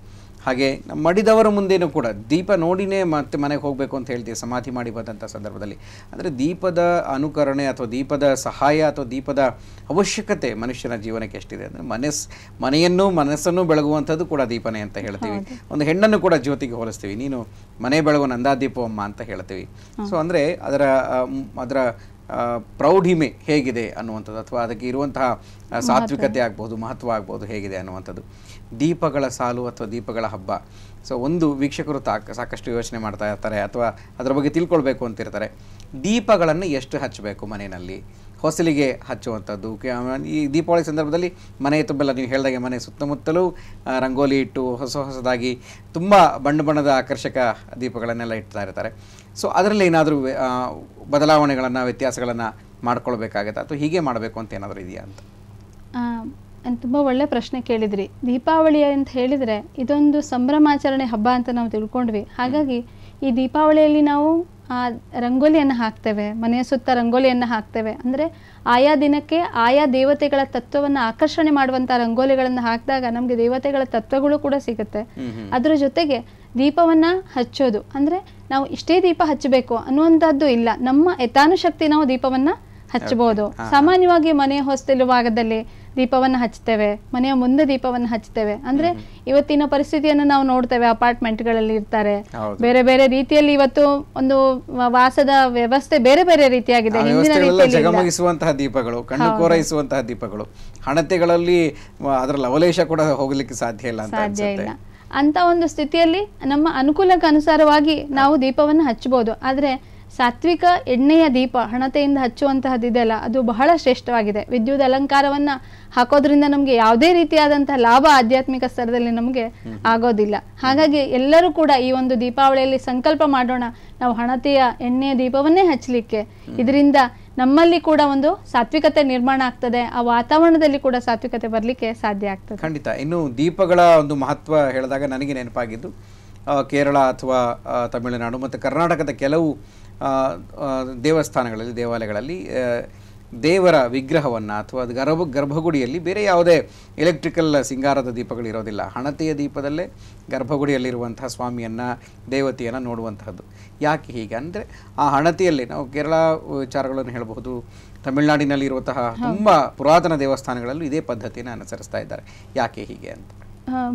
ಹಾಗೆ ಮಡಿದವರ ಮುಂದೇನೂ ಕೂಡ ದೀಪ ನೋಡಿನೇ ಮತ್ತೆ ಮನೆಗೆ ಹೋಗಬೇಕು ಅಂತ ಹೇಳ್ತೀವಿ ಸಮಾಧಿ ಮಾಡಿ ಬಂದಂಥ ಸಂದರ್ಭದಲ್ಲಿ ಅಂದರೆ ದೀಪದ ಅನುಕರಣೆ ಅಥವಾ ದೀಪದ ಸಹಾಯ ಅಥವಾ ದೀಪದ ಅವಶ್ಯಕತೆ ಮನುಷ್ಯನ ಜೀವನಕ್ಕೆ ಎಷ್ಟಿದೆ ಅಂದರೆ ಮನಸ್ ಮನೆಯನ್ನು ಮನಸ್ಸನ್ನು ಬೆಳಗುವಂಥದ್ದು ಕೂಡ ದೀಪನೇ ಅಂತ ಹೇಳ್ತೀವಿ ಒಂದು ಹೆಣ್ಣನ್ನು ಕೂಡ ಜ್ಯೋತಿಗೆ ಹೋಲಿಸ್ತೀವಿ ನೀನು ಮನೆ ಬೆಳಗುವ ನಂದಾದೀಪಮ್ಮ ಅಂತ ಹೇಳ್ತೀವಿ ಸೊ ಅಂದರೆ ಅದರ ಅದರ ಪ್ರೌಢಿಮೆ ಹೇಗಿದೆ ಅನ್ನುವಂಥದ್ದು ಅಥವಾ ಅದಕ್ಕೆ ಇರುವಂತಹ ಸಾತ್ವಿಕತೆ ಆಗ್ಬೋದು ಮಹತ್ವ ಆಗ್ಬೋದು ಹೇಗಿದೆ ಅನ್ನುವಂಥದ್ದು ದೀಪಗಳ ಸಾಲು ಅಥವಾ ದೀಪಗಳ ಹಬ್ಬ ಸೊ ಒಂದು ವೀಕ್ಷಕರು ತಾಕ ಸಾಕಷ್ಟು ಯೋಚನೆ ಮಾಡ್ತಾ ಇರ್ತಾರೆ ಅಥವಾ ಅದರ ಬಗ್ಗೆ ತಿಳ್ಕೊಳ್ಬೇಕು ಅಂತಿರ್ತಾರೆ ದೀಪಗಳನ್ನು ಎಷ್ಟು ಹಚ್ಚಬೇಕು ಮನೆಯಲ್ಲಿ ಹೊಸಲಿಗೆ ಹಚ್ಚುವಂಥದ್ದು ಈ ದೀಪಾವಳಿ ಸಂದರ್ಭದಲ್ಲಿ ಮನೆ ತುಂಬೆಲ್ಲ ನೀವು ಹೇಳಿದಾಗೆ ಮನೆ ಸುತ್ತಮುತ್ತಲೂ ರಂಗೋಲಿ ಇಟ್ಟು ಹೊಸ ಹೊಸದಾಗಿ ತುಂಬ ಬಣ್ಣ ಬಣ್ಣದ ಆಕರ್ಷಕ ದೀಪಗಳನ್ನೆಲ್ಲ ಇಡ್ತಾ ಇರ್ತಾರೆ ಸೊ ಅದರಲ್ಲಿ ಏನಾದರೂ ಬದಲಾವಣೆಗಳನ್ನು ವ್ಯತ್ಯಾಸಗಳನ್ನು ಮಾಡ್ಕೊಳ್ಬೇಕಾಗತ್ತೆ ಅಥವಾ ಹೀಗೆ ಮಾಡಬೇಕು ಅಂತ ಏನಾದರೂ ಇದೆಯಾ ಅಂತ ಅಂತ ತುಂಬ ಒಳ್ಳೆ ಪ್ರಶ್ನೆ ಕೇಳಿದ್ರಿ ದೀಪಾವಳಿ ಅಂತ ಹೇಳಿದ್ರೆ ಇದೊಂದು ಸಂಭ್ರಮಾಚರಣೆ ಹಬ್ಬ ಅಂತ ನಾವು ತಿಳ್ಕೊಂಡ್ವಿ ಹಾಗಾಗಿ ಈ ದೀಪಾವಳಿಯಲ್ಲಿ ನಾವು ಆ ರಂಗೋಲಿಯನ್ನು ಹಾಕ್ತೇವೆ ಮನೆಯ ಸುತ್ತ ರಂಗೋಲಿಯನ್ನು ಹಾಕ್ತೇವೆ ಅಂದರೆ ಆಯಾ ದಿನಕ್ಕೆ ಆಯಾ ದೇವತೆಗಳ ತತ್ವವನ್ನು ಆಕರ್ಷಣೆ ಮಾಡುವಂಥ ರಂಗೋಲಿಗಳನ್ನು ಹಾಕಿದಾಗ ನಮಗೆ ದೇವತೆಗಳ ತತ್ವಗಳು ಕೂಡ ಸಿಗುತ್ತೆ ಅದರ ಜೊತೆಗೆ ದೀಪವನ್ನು ಹಚ್ಚೋದು ಅಂದರೆ ನಾವು ಇಷ್ಟೇ ದೀಪ ಹಚ್ಚಬೇಕು ಅನ್ನುವಂಥದ್ದು ಇಲ್ಲ ನಮ್ಮ ಯಥಾನುಶಕ್ತಿ ನಾವು ದೀಪವನ್ನು ಹಚ್ಚಬಹುದು ಸಾಮಾನ್ಯವಾಗಿ ಮನೆ ಭಾಗದಲ್ಲಿ ದೀಪವನ್ನು ಹಚ್ತೇವೆ ಮನೆಯ ಮುಂದೆ ದೀಪವನ್ನು ಹಚ್ತೇವೆ ಅಂದ್ರೆ ಇವತ್ತಿನ ಪರಿಸ್ಥಿತಿಯನ್ನು ನಾವು ನೋಡ್ತೇವೆ ಅಪಾರ್ಟ್ಮೆಂಟ್ಗಳಲ್ಲಿ ಇರ್ತಾರೆ ಬೇರೆ ಬೇರೆ ರೀತಿಯಲ್ಲಿ ಇವತ್ತು ಒಂದು ವಾಸದ ವ್ಯವಸ್ಥೆ ಬೇರೆ ಬೇರೆ ರೀತಿಯಾಗಿದೆ ಜಗಮಗಿಸುವಂತಹ ದೀಪಗಳು ಕಣ್ಣು ಕೋರೈಸುವಂತಹ ದೀಪಗಳು ಹಣತೆಗಳಲ್ಲಿ ಅದರ ಲವಲೇಶ ಕೂಡ ಹೋಗ್ಲಿಕ್ಕೆ ಸಾಧ್ಯ ಇಲ್ಲ ಸಾಧ್ಯ ಇಲ್ಲ ಅಂತ ಒಂದು ಸ್ಥಿತಿಯಲ್ಲಿ ನಮ್ಮ ಅನುಕೂಲಕ್ಕೆ ಅನುಸಾರವಾಗಿ ನಾವು ದೀಪವನ್ನು ಹಚ್ಚಬಹುದು ಆದ್ರೆ ಸಾತ್ವಿಕ ಎಣ್ಣೆಯ ದೀಪ ಹಣತೆಯಿಂದ ಹಚ್ಚುವಂತಹದ್ದಿದೆಯಲ್ಲ ಅದು ಬಹಳ ಶ್ರೇಷ್ಠವಾಗಿದೆ ವಿದ್ಯುತ್ ಅಲಂಕಾರವನ್ನ ಹಾಕೋದ್ರಿಂದ ನಮಗೆ ಯಾವುದೇ ರೀತಿಯಾದಂತಹ ಲಾಭ ಆಧ್ಯಾತ್ಮಿಕ ಸ್ತರದಲ್ಲಿ ನಮಗೆ ಆಗೋದಿಲ್ಲ ಹಾಗಾಗಿ ಎಲ್ಲರೂ ಕೂಡ ಈ ಒಂದು ದೀಪಾವಳಿಯಲ್ಲಿ ಸಂಕಲ್ಪ ಮಾಡೋಣ ನಾವು ಹಣತೆಯ ಎಣ್ಣೆಯ ದೀಪವನ್ನೇ ಹಚ್ಚಲಿಕ್ಕೆ ಇದರಿಂದ ನಮ್ಮಲ್ಲಿ ಕೂಡ ಒಂದು ಸಾತ್ವಿಕತೆ ನಿರ್ಮಾಣ ಆಗ್ತದೆ ಆ ವಾತಾವರಣದಲ್ಲಿ ಕೂಡ ಸಾತ್ವಿಕತೆ ಬರಲಿಕ್ಕೆ ಸಾಧ್ಯ ಆಗ್ತದೆ ಖಂಡಿತ ಇನ್ನು ದೀಪಗಳ ಒಂದು ಮಹತ್ವ ಹೇಳಿದಾಗ ನನಗೆ ನೆನಪಾಗಿದ್ದು ಕೇರಳ ಅಥವಾ ತಮಿಳುನಾಡು ಮತ್ತು ಕರ್ನಾಟಕದ ಕೆಲವು ದೇವಸ್ಥಾನಗಳಲ್ಲಿ ದೇವಾಲಯಗಳಲ್ಲಿ ದೇವರ ವಿಗ್ರಹವನ್ನು ಅಥವಾ ಗರ್ಭ ಗರ್ಭಗುಡಿಯಲ್ಲಿ ಬೇರೆ ಯಾವುದೇ ಎಲೆಕ್ಟ್ರಿಕಲ್ ಸಿಂಗಾರದ ದೀಪಗಳಿರೋದಿಲ್ಲ ಹಣತೆಯ ದೀಪದಲ್ಲೇ ಗರ್ಭಗುಡಿಯಲ್ಲಿರುವಂತಹ ಸ್ವಾಮಿಯನ್ನು ದೇವತೆಯನ್ನು ನೋಡುವಂತಹದ್ದು ಯಾಕೆ ಹೀಗೆ ಅಂದರೆ ಆ ಹಣತೆಯಲ್ಲಿ ನಾವು ಕೇರಳ ವಿಚಾರಗಳನ್ನು ಹೇಳಬಹುದು ತಮಿಳುನಾಡಿನಲ್ಲಿರುವಂತಹ ತುಂಬ ಪುರಾತನ ದೇವಸ್ಥಾನಗಳಲ್ಲೂ ಇದೇ ಪದ್ಧತಿಯನ್ನು ಅನುಸರಿಸ್ತಾ ಇದ್ದಾರೆ ಯಾಕೆ ಹೀಗೆ ಅಂತ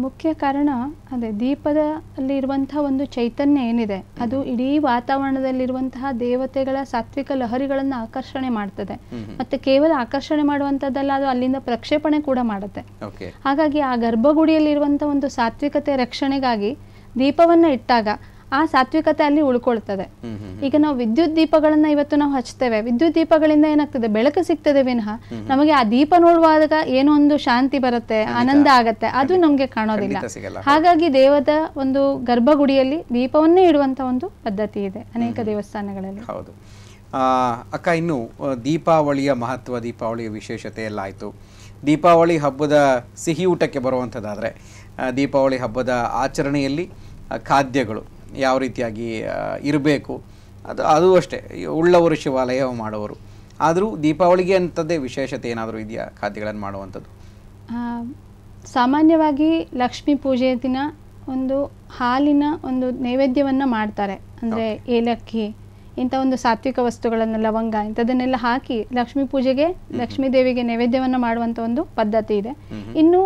ಮುಖ್ಯ ಕಾರಣ ಅದೇ ದೀಪದ ಅಲ್ಲಿರುವಂತಹ ಒಂದು ಚೈತನ್ಯ ಏನಿದೆ ಅದು ಇಡೀ ವಾತಾವರಣದಲ್ಲಿರುವಂತಹ ದೇವತೆಗಳ ಸಾತ್ವಿಕ ಲಹರಿಗಳನ್ನ ಆಕರ್ಷಣೆ ಮಾಡ್ತದೆ ಮತ್ತೆ ಕೇವಲ ಆಕರ್ಷಣೆ ಮಾಡುವಂತದ್ದಲ್ಲ ಅದು ಅಲ್ಲಿಂದ ಪ್ರಕ್ಷೇಪಣೆ ಕೂಡ ಮಾಡುತ್ತೆ ಹಾಗಾಗಿ ಆ ಗರ್ಭಗುಡಿಯಲ್ಲಿರುವಂತಹ ಒಂದು ಸಾತ್ವಿಕತೆ ರಕ್ಷಣೆಗಾಗಿ ದೀಪವನ್ನ ಇಟ್ಟಾಗ ಆ ಸಾತ್ವಿಕತೆ ಅಲ್ಲಿ ಉಳ್ಕೊಳ್ತದೆ ಈಗ ನಾವು ವಿದ್ಯುತ್ ದೀಪಗಳನ್ನ ಇವತ್ತು ನಾವು ಹಚ್ತೇವೆ ವಿದ್ಯುತ್ ದೀಪಗಳಿಂದ ಏನಾಗ್ತದೆ ಬೆಳಕು ಸಿಗ್ತದೆ ವಿನಃ ನಮಗೆ ಆ ದೀಪ ನೋಡುವಾಗ ಏನೋ ಒಂದು ಶಾಂತಿ ಬರುತ್ತೆ ಆನಂದ ಆಗತ್ತೆ ಅದು ನಮ್ಗೆ ಕಾಣೋದಿಲ್ಲ ಹಾಗಾಗಿ ದೇವದ ಒಂದು ಗರ್ಭಗುಡಿಯಲ್ಲಿ ದೀಪವನ್ನೇ ಇಡುವಂತ ಒಂದು ಪದ್ಧತಿ ಇದೆ ಅನೇಕ ದೇವಸ್ಥಾನಗಳಲ್ಲಿ ಹೌದು ಅಕ್ಕ ಇನ್ನು ದೀಪಾವಳಿಯ ಮಹತ್ವ ದೀಪಾವಳಿಯ ವಿಶೇಷತೆ ಎಲ್ಲ ಆಯ್ತು ದೀಪಾವಳಿ ಹಬ್ಬದ ಸಿಹಿ ಊಟಕ್ಕೆ ಬರುವಂಥದ್ದಾದರೆ ದೀಪಾವಳಿ ಹಬ್ಬದ ಆಚರಣೆಯಲ್ಲಿ ಖಾದ್ಯಗಳು ಯಾವ ರೀತಿಯಾಗಿ ಇರಬೇಕು ಅದು ಅದು ಅಷ್ಟೇ ಉಳ್ಳವರು ಶಿವಾಲಯ ಮಾಡೋರು ಆದರೂ ದೀಪಾವಳಿಗೆ ಅಂಥದ್ದೇ ವಿಶೇಷತೆ ಏನಾದರೂ ಇದೆಯಾ ಖಾದ್ಯಗಳನ್ನು ಮಾಡುವಂಥದ್ದು ಸಾಮಾನ್ಯವಾಗಿ ಲಕ್ಷ್ಮೀ ಪೂಜೆಯ ದಿನ ಒಂದು ಹಾಲಿನ ಒಂದು ನೈವೇದ್ಯವನ್ನು ಮಾಡ್ತಾರೆ ಅಂದರೆ ಏಲಕ್ಕಿ ಇಂಥ ಒಂದು ಸಾತ್ವಿಕ ವಸ್ತುಗಳನ್ನು ಲವಂಗ ಇಂಥದನ್ನೆಲ್ಲ ಹಾಕಿ ಲಕ್ಷ್ಮೀ ಪೂಜೆಗೆ ಲಕ್ಷ್ಮೀ ದೇವಿಗೆ ನೈವೇದ್ಯವನ್ನು ಮಾಡುವಂಥ ಒಂದು ಪದ್ಧತಿ ಇದೆ ಇನ್ನು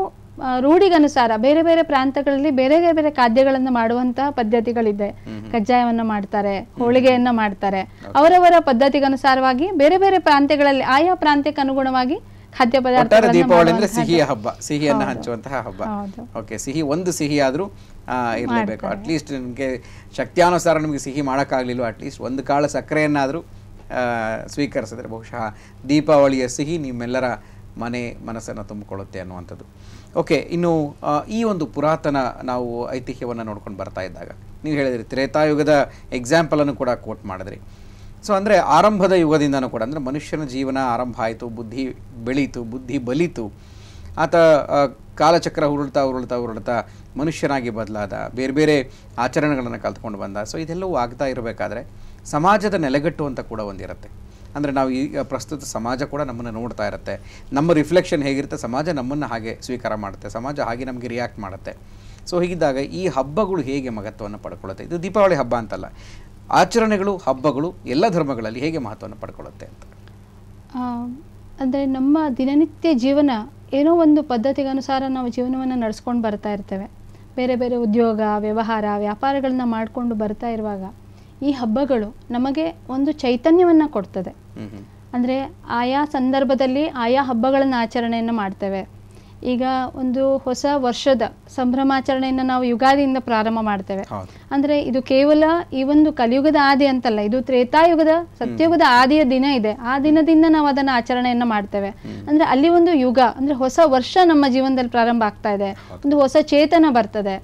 ರೂಢಿಗನುಸಾರ ಬೇರೆ ಬೇರೆ ಪ್ರಾಂತಗಳಲ್ಲಿ ಬೇರೆ ಬೇರೆ ಖಾದ್ಯಗಳನ್ನು ಮಾಡುವಂತಹ ಪದ್ಧತಿಗಳಿದೆ ಕಜ್ಜಾಯವನ್ನು ಮಾಡ್ತಾರೆ ಹೋಳಿಗೆಯನ್ನ ಮಾಡ್ತಾರೆ ಅವರವರ ಪದ್ಧತಿಗನುಸಾರವಾಗಿ ಬೇರೆ ಬೇರೆ ಪ್ರಾಂತ್ಯಗಳಲ್ಲಿ ಆಯಾ ಪ್ರಾಂತ್ಯಕ್ಕೆ ಅನುಗುಣವಾಗಿ ಖಾದ್ಯ ಪದಾರ್ಥ ದೀಪಾವಳಿ ಅಂದ್ರೆ ಸಿಹಿಯ ಹಬ್ಬ ಸಿಹಿಯನ್ನು ಹಂಚುವಂತಹ ಹಬ್ಬ ಓಕೆ ಸಿಹಿ ಒಂದು ಸಿಹಿ ಆದ್ರೂ ಇರಲೇಬೇಕು ಅಟ್ಲೀಸ್ಟ್ ನಿಮಗೆ ಶಕ್ತಿಯಾನುಸಾರ ನಿಮಗೆ ಸಿಹಿ ಮಾಡೋಕ್ಕಾಗಲಿಲ್ಲ ಅಟ್ಲೀಸ್ಟ್ ಒಂದು ಕಾಳು ಸಕ್ಕರೆಯನ್ನಾದರೂ ಸ್ವೀಕರಿಸಿದ್ರೆ ಬಹುಶಃ ದೀಪಾವಳಿಯ ಸಿಹಿ ನಿಮ್ಮೆಲ್ಲರ ಮನೆ ಮನಸ್ಸನ್ನು ತುಂಬಿಕೊಳ್ಳುತ್ತೆ ಅನ್ನುವಂಥದ್ದು ಓಕೆ ಇನ್ನು ಈ ಒಂದು ಪುರಾತನ ನಾವು ಐತಿಹ್ಯವನ್ನು ನೋಡ್ಕೊಂಡು ಬರ್ತಾ ಇದ್ದಾಗ ನೀವು ಹೇಳಿದ್ರಿ ತ್ರೇತಾಯುಗದ ಎಕ್ಸಾಂಪಲನ್ನು ಕೂಡ ಕೋಟ್ ಮಾಡಿದ್ರಿ ಸೊ ಅಂದರೆ ಆರಂಭದ ಯುಗದಿಂದನೂ ಕೂಡ ಅಂದರೆ ಮನುಷ್ಯನ ಜೀವನ ಆರಂಭ ಆಯಿತು ಬುದ್ಧಿ ಬೆಳೀತು ಬುದ್ಧಿ ಬಲಿತು ಆತ ಕಾಲಚಕ್ರ ಉರುಳ್ತಾ ಉರುಳ್ತಾ ಉರುಳ್ತಾ ಮನುಷ್ಯನಾಗಿ ಬದಲಾದ ಬೇರೆ ಬೇರೆ ಆಚರಣೆಗಳನ್ನು ಕಲ್ತ್ಕೊಂಡು ಬಂದ ಸೊ ಇದೆಲ್ಲವೂ ಆಗ್ತಾ ಇರಬೇಕಾದ್ರೆ ಸಮಾಜದ ನೆಲೆಗಟ್ಟು ಅಂತ ಕೂಡ ಒಂದಿರುತ್ತೆ ಅಂದರೆ ನಾವು ಈಗ ಪ್ರಸ್ತುತ ಸಮಾಜ ಕೂಡ ನಮ್ಮನ್ನು ನೋಡ್ತಾ ಇರುತ್ತೆ ನಮ್ಮ ರಿಫ್ಲೆಕ್ಷನ್ ಹೇಗಿರುತ್ತೆ ಸಮಾಜ ನಮ್ಮನ್ನು ಹಾಗೆ ಸ್ವೀಕಾರ ಮಾಡುತ್ತೆ ಸಮಾಜ ಹಾಗೆ ನಮಗೆ ರಿಯಾಕ್ಟ್ ಮಾಡುತ್ತೆ ಸೊ ಹೀಗಿದ್ದಾಗ ಈ ಹಬ್ಬಗಳು ಹೇಗೆ ಮಹತ್ವವನ್ನು ಪಡ್ಕೊಳ್ಳುತ್ತೆ ಇದು ದೀಪಾವಳಿ ಹಬ್ಬ ಅಂತಲ್ಲ ಆಚರಣೆಗಳು ಹಬ್ಬಗಳು ಎಲ್ಲ ಧರ್ಮಗಳಲ್ಲಿ ಹೇಗೆ ಮಹತ್ವವನ್ನು ಪಡ್ಕೊಳ್ಳುತ್ತೆ ಅಂತ ಅಂದರೆ ನಮ್ಮ ದಿನನಿತ್ಯ ಜೀವನ ಏನೋ ಒಂದು ಪದ್ಧತಿಗೆ ಅನುಸಾರ ನಾವು ಜೀವನವನ್ನು ನಡೆಸ್ಕೊಂಡು ಬರ್ತಾ ಇರ್ತೇವೆ ಬೇರೆ ಬೇರೆ ಉದ್ಯೋಗ ವ್ಯವಹಾರ ವ್ಯಾಪಾರಗಳನ್ನ ಮಾಡಿಕೊಂಡು ಬರ್ತಾ ಇರುವಾಗ ಈ ಹಬ್ಬಗಳು ನಮಗೆ ಒಂದು ಚೈತನ್ಯವನ್ನ ಕೊಡ್ತದೆ ಅಂದ್ರೆ ಆಯಾ ಸಂದರ್ಭದಲ್ಲಿ ಆಯಾ ಹಬ್ಬಗಳನ್ನ ಆಚರಣೆಯನ್ನು ಮಾಡ್ತೇವೆ ಈಗ ಒಂದು ಹೊಸ ವರ್ಷದ ಸಂಭ್ರಮಾಚರಣೆಯನ್ನು ನಾವು ಯುಗಾದಿಯಿಂದ ಪ್ರಾರಂಭ ಮಾಡ್ತೇವೆ ಅಂದ್ರೆ ಇದು ಕೇವಲ ಈ ಒಂದು ಕಲಿಯುಗದ ಆದಿ ಅಂತಲ್ಲ ಇದು ತ್ರೇತಾಯುಗದ ಸತ್ಯಯುಗದ ಆದಿಯ ದಿನ ಇದೆ ಆ ದಿನದಿಂದ ನಾವು ಅದನ್ನ ಆಚರಣೆಯನ್ನು ಮಾಡ್ತೇವೆ ಅಂದ್ರೆ ಅಲ್ಲಿ ಒಂದು ಯುಗ ಅಂದ್ರೆ ಹೊಸ ವರ್ಷ ನಮ್ಮ ಜೀವನದಲ್ಲಿ ಪ್ರಾರಂಭ ಆಗ್ತಾ ಇದೆ ಒಂದು ಹೊಸ ಚೇತನ ಬರ್ತದೆ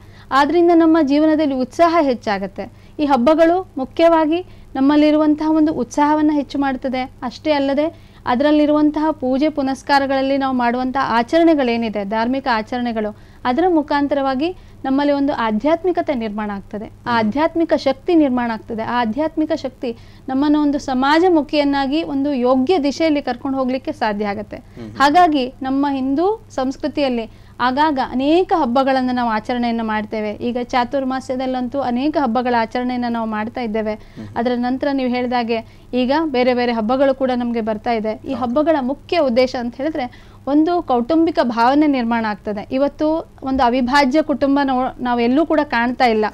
ಆದ್ರಿಂದ ನಮ್ಮ ಜೀವನದಲ್ಲಿ ಉತ್ಸಾಹ ಹೆಚ್ಚಾಗುತ್ತೆ ಈ ಹಬ್ಬಗಳು ಮುಖ್ಯವಾಗಿ ನಮ್ಮಲ್ಲಿರುವಂತಹ ಒಂದು ಉತ್ಸಾಹವನ್ನು ಹೆಚ್ಚು ಮಾಡುತ್ತದೆ ಅಷ್ಟೇ ಅಲ್ಲದೆ ಅದರಲ್ಲಿರುವಂತಹ ಪೂಜೆ ಪುನಸ್ಕಾರಗಳಲ್ಲಿ ನಾವು ಮಾಡುವಂತಹ ಆಚರಣೆಗಳೇನಿದೆ ಧಾರ್ಮಿಕ ಆಚರಣೆಗಳು ಅದರ ಮುಖಾಂತರವಾಗಿ ನಮ್ಮಲ್ಲಿ ಒಂದು ಆಧ್ಯಾತ್ಮಿಕತೆ ನಿರ್ಮಾಣ ಆಗ್ತದೆ ಆ ಆಧ್ಯಾತ್ಮಿಕ ಶಕ್ತಿ ನಿರ್ಮಾಣ ಆಗ್ತದೆ ಆ ಆಧ್ಯಾತ್ಮಿಕ ಶಕ್ತಿ ನಮ್ಮನ್ನು ಒಂದು ಸಮಾಜಮುಖಿಯನ್ನಾಗಿ ಒಂದು ಯೋಗ್ಯ ದಿಶೆಯಲ್ಲಿ ಕರ್ಕೊಂಡು ಹೋಗ್ಲಿಕ್ಕೆ ಸಾಧ್ಯ ಆಗುತ್ತೆ ಹಾಗಾಗಿ ನಮ್ಮ ಹಿಂದೂ ಸಂಸ್ಕೃತಿಯಲ್ಲಿ ಆಗಾಗ ಅನೇಕ ಹಬ್ಬಗಳನ್ನು ನಾವು ಆಚರಣೆಯನ್ನು ಮಾಡ್ತೇವೆ ಈಗ ಚಾತುರ್ಮಾಸ್ಯದಲ್ಲಂತೂ ಅನೇಕ ಹಬ್ಬಗಳ ಆಚರಣೆಯನ್ನು ನಾವು ಮಾಡ್ತಾ ಇದ್ದೇವೆ ಅದರ ನಂತರ ನೀವು ಹೇಳಿದಾಗೆ ಈಗ ಬೇರೆ ಬೇರೆ ಹಬ್ಬಗಳು ಕೂಡ ನಮಗೆ ಬರ್ತಾ ಇದೆ ಈ ಹಬ್ಬಗಳ ಮುಖ್ಯ ಉದ್ದೇಶ ಅಂತ ಹೇಳಿದ್ರೆ ಒಂದು ಕೌಟುಂಬಿಕ ಭಾವನೆ ನಿರ್ಮಾಣ ಆಗ್ತದೆ ಇವತ್ತು ಒಂದು ಅವಿಭಾಜ್ಯ ಕುಟುಂಬ ನಾವು ಎಲ್ಲೂ ಕೂಡ ಕಾಣ್ತಾ ಇಲ್ಲ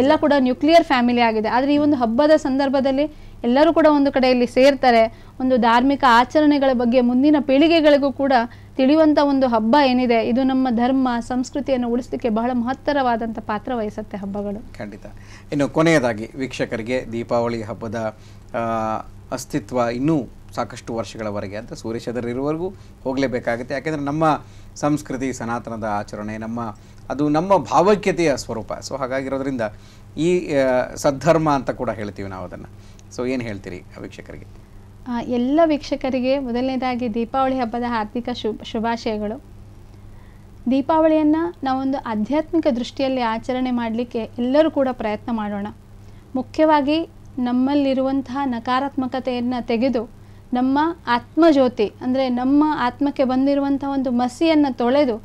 ಎಲ್ಲ ಕೂಡ ನ್ಯೂಕ್ಲಿಯರ್ ಫ್ಯಾಮಿಲಿ ಆಗಿದೆ ಆದ್ರೆ ಈ ಒಂದು ಹಬ್ಬದ ಸಂದರ್ಭದಲ್ಲಿ ಎಲ್ಲರೂ ಕೂಡ ಒಂದು ಕಡೆಯಲ್ಲಿ ಸೇರ್ತಾರೆ ಒಂದು ಧಾರ್ಮಿಕ ಆಚರಣೆಗಳ ಬಗ್ಗೆ ಮುಂದಿನ ಪೀಳಿಗೆಗಳಿಗೂ ಕೂಡ ತಿಳಿಯುವಂಥ ಒಂದು ಹಬ್ಬ ಏನಿದೆ ಇದು ನಮ್ಮ ಧರ್ಮ ಸಂಸ್ಕೃತಿಯನ್ನು ಉಳಿಸಲಿಕ್ಕೆ ಬಹಳ ಮಹತ್ತರವಾದಂಥ ಪಾತ್ರ ವಹಿಸುತ್ತೆ ಹಬ್ಬಗಳು ಖಂಡಿತ ಇನ್ನು ಕೊನೆಯದಾಗಿ ವೀಕ್ಷಕರಿಗೆ ದೀಪಾವಳಿ ಹಬ್ಬದ ಅಸ್ತಿತ್ವ ಇನ್ನೂ ಸಾಕಷ್ಟು ವರ್ಷಗಳವರೆಗೆ ಅಂತ ಇರುವವರೆಗೂ ಹೋಗಲೇಬೇಕಾಗುತ್ತೆ ಯಾಕೆಂದರೆ ನಮ್ಮ ಸಂಸ್ಕೃತಿ ಸನಾತನದ ಆಚರಣೆ ನಮ್ಮ ಅದು ನಮ್ಮ ಭಾವೈಕ್ಯತೆಯ ಸ್ವರೂಪ ಸೊ ಹಾಗಾಗಿರೋದ್ರಿಂದ ಈ ಸದ್ಧರ್ಮ ಅಂತ ಕೂಡ ಹೇಳ್ತೀವಿ ನಾವು ಅದನ್ನು ಸೊ ಏನು ಹೇಳ್ತೀರಿ ವೀಕ್ಷಕರಿಗೆ ಎಲ್ಲ ವೀಕ್ಷಕರಿಗೆ ಮೊದಲನೇದಾಗಿ ದೀಪಾವಳಿ ಹಬ್ಬದ ಹಾರ್ದಿಕ ಶುಭ ಶುಭಾಶಯಗಳು ದೀಪಾವಳಿಯನ್ನು ನಾವೊಂದು ಆಧ್ಯಾತ್ಮಿಕ ದೃಷ್ಟಿಯಲ್ಲಿ ಆಚರಣೆ ಮಾಡಲಿಕ್ಕೆ ಎಲ್ಲರೂ ಕೂಡ ಪ್ರಯತ್ನ ಮಾಡೋಣ ಮುಖ್ಯವಾಗಿ ನಮ್ಮಲ್ಲಿರುವಂತಹ ನಕಾರಾತ್ಮಕತೆಯನ್ನು ತೆಗೆದು ನಮ್ಮ ಆತ್ಮಜ್ಯೋತಿ ಅಂದರೆ ನಮ್ಮ ಆತ್ಮಕ್ಕೆ ಬಂದಿರುವಂಥ ಒಂದು ಮಸಿಯನ್ನು ತೊಳೆದು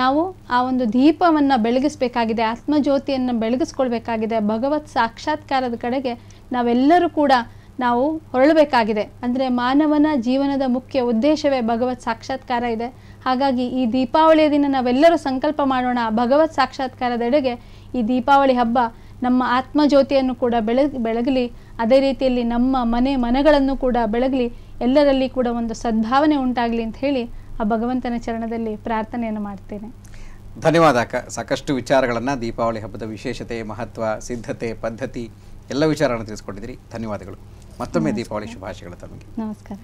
ನಾವು ಆ ಒಂದು ದೀಪವನ್ನು ಬೆಳಗಿಸಬೇಕಾಗಿದೆ ಆತ್ಮಜ್ಯೋತಿಯನ್ನು ಬೆಳಗಿಸ್ಕೊಳ್ಬೇಕಾಗಿದೆ ಭಗವತ್ ಸಾಕ್ಷಾತ್ಕಾರದ ಕಡೆಗೆ ನಾವೆಲ್ಲರೂ ಕೂಡ ನಾವು ಹೊರಳಬೇಕಾಗಿದೆ ಅಂದರೆ ಮಾನವನ ಜೀವನದ ಮುಖ್ಯ ಉದ್ದೇಶವೇ ಭಗವತ್ ಸಾಕ್ಷಾತ್ಕಾರ ಇದೆ ಹಾಗಾಗಿ ಈ ದೀಪಾವಳಿಯ ದಿನ ನಾವೆಲ್ಲರೂ ಸಂಕಲ್ಪ ಮಾಡೋಣ ಭಗವತ್ ಸಾಕ್ಷಾತ್ಕಾರದೆಡೆಗೆ ಈ ದೀಪಾವಳಿ ಹಬ್ಬ ನಮ್ಮ ಆತ್ಮಜ್ಯೋತಿಯನ್ನು ಕೂಡ ಬೆಳಗ್ ಬೆಳಗಲಿ ಅದೇ ರೀತಿಯಲ್ಲಿ ನಮ್ಮ ಮನೆ ಮನಗಳನ್ನು ಕೂಡ ಬೆಳಗಲಿ ಎಲ್ಲರಲ್ಲಿ ಕೂಡ ಒಂದು ಸದ್ಭಾವನೆ ಉಂಟಾಗಲಿ ಅಂತ ಹೇಳಿ ಆ ಭಗವಂತನ ಚರಣದಲ್ಲಿ ಪ್ರಾರ್ಥನೆಯನ್ನು ಮಾಡ್ತೇನೆ ಧನ್ಯವಾದ ಅಕ್ಕ ಸಾಕಷ್ಟು ವಿಚಾರಗಳನ್ನು ದೀಪಾವಳಿ ಹಬ್ಬದ ವಿಶೇಷತೆ ಮಹತ್ವ ಸಿದ್ಧತೆ ಪದ್ಧತಿ ಎಲ್ಲ ವಿಚಾರಗಳನ್ನು ತಿಳಿಸ್ಕೊಟ್ಟಿದ್ದೀರಿ ಧನ್ಯವಾದಗಳು ಮತ್ತೊಮ್ಮೆ ದೀಪಾವಳಿ ಶುಭಾಶಯಗಳು ತಮಗೆ ನಮಸ್ಕಾರ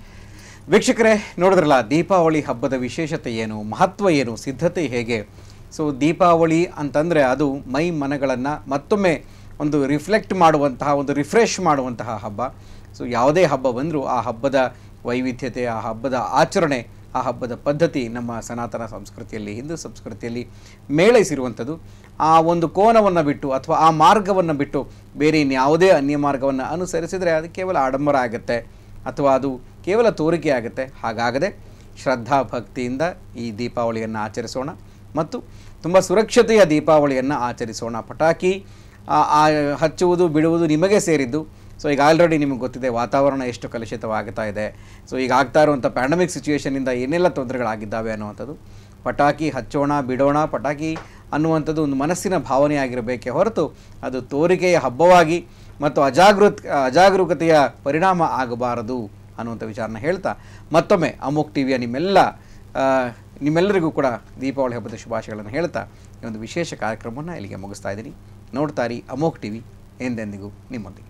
ವೀಕ್ಷಕರೇ ನೋಡಿದ್ರಲ್ಲ ದೀಪಾವಳಿ ಹಬ್ಬದ ವಿಶೇಷತೆ ಏನು ಮಹತ್ವ ಏನು ಸಿದ್ಧತೆ ಹೇಗೆ ಸೊ ದೀಪಾವಳಿ ಅಂತಂದರೆ ಅದು ಮೈ ಮನಗಳನ್ನು ಮತ್ತೊಮ್ಮೆ ಒಂದು ರಿಫ್ಲೆಕ್ಟ್ ಮಾಡುವಂತಹ ಒಂದು ರಿಫ್ರೆಶ್ ಮಾಡುವಂತಹ ಹಬ್ಬ ಸೊ ಯಾವುದೇ ಹಬ್ಬ ಬಂದರೂ ಆ ಹಬ್ಬದ ವೈವಿಧ್ಯತೆ ಆ ಹಬ್ಬದ ಆಚರಣೆ ಆ ಹಬ್ಬದ ಪದ್ಧತಿ ನಮ್ಮ ಸನಾತನ ಸಂಸ್ಕೃತಿಯಲ್ಲಿ ಹಿಂದೂ ಸಂಸ್ಕೃತಿಯಲ್ಲಿ ಮೇಳೈಸಿರುವಂಥದ್ದು ಆ ಒಂದು ಕೋನವನ್ನು ಬಿಟ್ಟು ಅಥವಾ ಆ ಮಾರ್ಗವನ್ನು ಬಿಟ್ಟು ಬೇರೆ ಇನ್ಯಾವುದೇ ಅನ್ಯ ಮಾರ್ಗವನ್ನು ಅನುಸರಿಸಿದರೆ ಅದು ಕೇವಲ ಆಡಂಬರ ಆಗುತ್ತೆ ಅಥವಾ ಅದು ಕೇವಲ ತೋರಿಕೆ ಆಗುತ್ತೆ ಹಾಗಾಗದೆ ಶ್ರದ್ಧಾ ಭಕ್ತಿಯಿಂದ ಈ ದೀಪಾವಳಿಯನ್ನು ಆಚರಿಸೋಣ ಮತ್ತು ತುಂಬ ಸುರಕ್ಷತೆಯ ದೀಪಾವಳಿಯನ್ನು ಆಚರಿಸೋಣ ಪಟಾಕಿ ಹಚ್ಚುವುದು ಬಿಡುವುದು ನಿಮಗೆ ಸೇರಿದ್ದು ಸೊ ಈಗ ಆಲ್ರೆಡಿ ನಿಮಗೆ ಗೊತ್ತಿದೆ ವಾತಾವರಣ ಎಷ್ಟು ಕಲುಷಿತವಾಗ್ತಾ ಇದೆ ಸೊ ಈಗ ಆಗ್ತಾ ಇರುವಂಥ ಪ್ಯಾಂಡಮಿಕ್ ಸಿಚುವೇಷನಿಂದ ಏನೆಲ್ಲ ತೊಂದರೆಗಳಾಗಿದ್ದಾವೆ ಅನ್ನುವಂಥದ್ದು ಪಟಾಕಿ ಹಚ್ಚೋಣ ಬಿಡೋಣ ಪಟಾಕಿ ಅನ್ನುವಂಥದ್ದು ಒಂದು ಮನಸ್ಸಿನ ಭಾವನೆ ಹೊರತು ಅದು ತೋರಿಕೆಯ ಹಬ್ಬವಾಗಿ ಮತ್ತು ಅಜಾಗೃತ್ ಅಜಾಗರೂಕತೆಯ ಪರಿಣಾಮ ಆಗಬಾರದು ಅನ್ನುವಂಥ ವಿಚಾರನ ಹೇಳ್ತಾ ಮತ್ತೊಮ್ಮೆ ಅಮೋಕ್ ಟಿವಿಯ ನಿಮ್ಮೆಲ್ಲ ನಿಮ್ಮೆಲ್ಲರಿಗೂ ಕೂಡ ದೀಪಾವಳಿ ಹಬ್ಬದ ಶುಭಾಶಯಗಳನ್ನು ಹೇಳ್ತಾ ಈ ಒಂದು ವಿಶೇಷ ಕಾರ್ಯಕ್ರಮವನ್ನು ಇಲ್ಲಿಗೆ ಮುಗಿಸ್ತಾ ಇದ್ದೀನಿ ನೋಡ್ತಾರಿ ಅಮೋಕ್ ಟಿವಿ ಎಂದೆಂದಿಗೂ ನಿಮ್ಮೊಂದಿಗೆ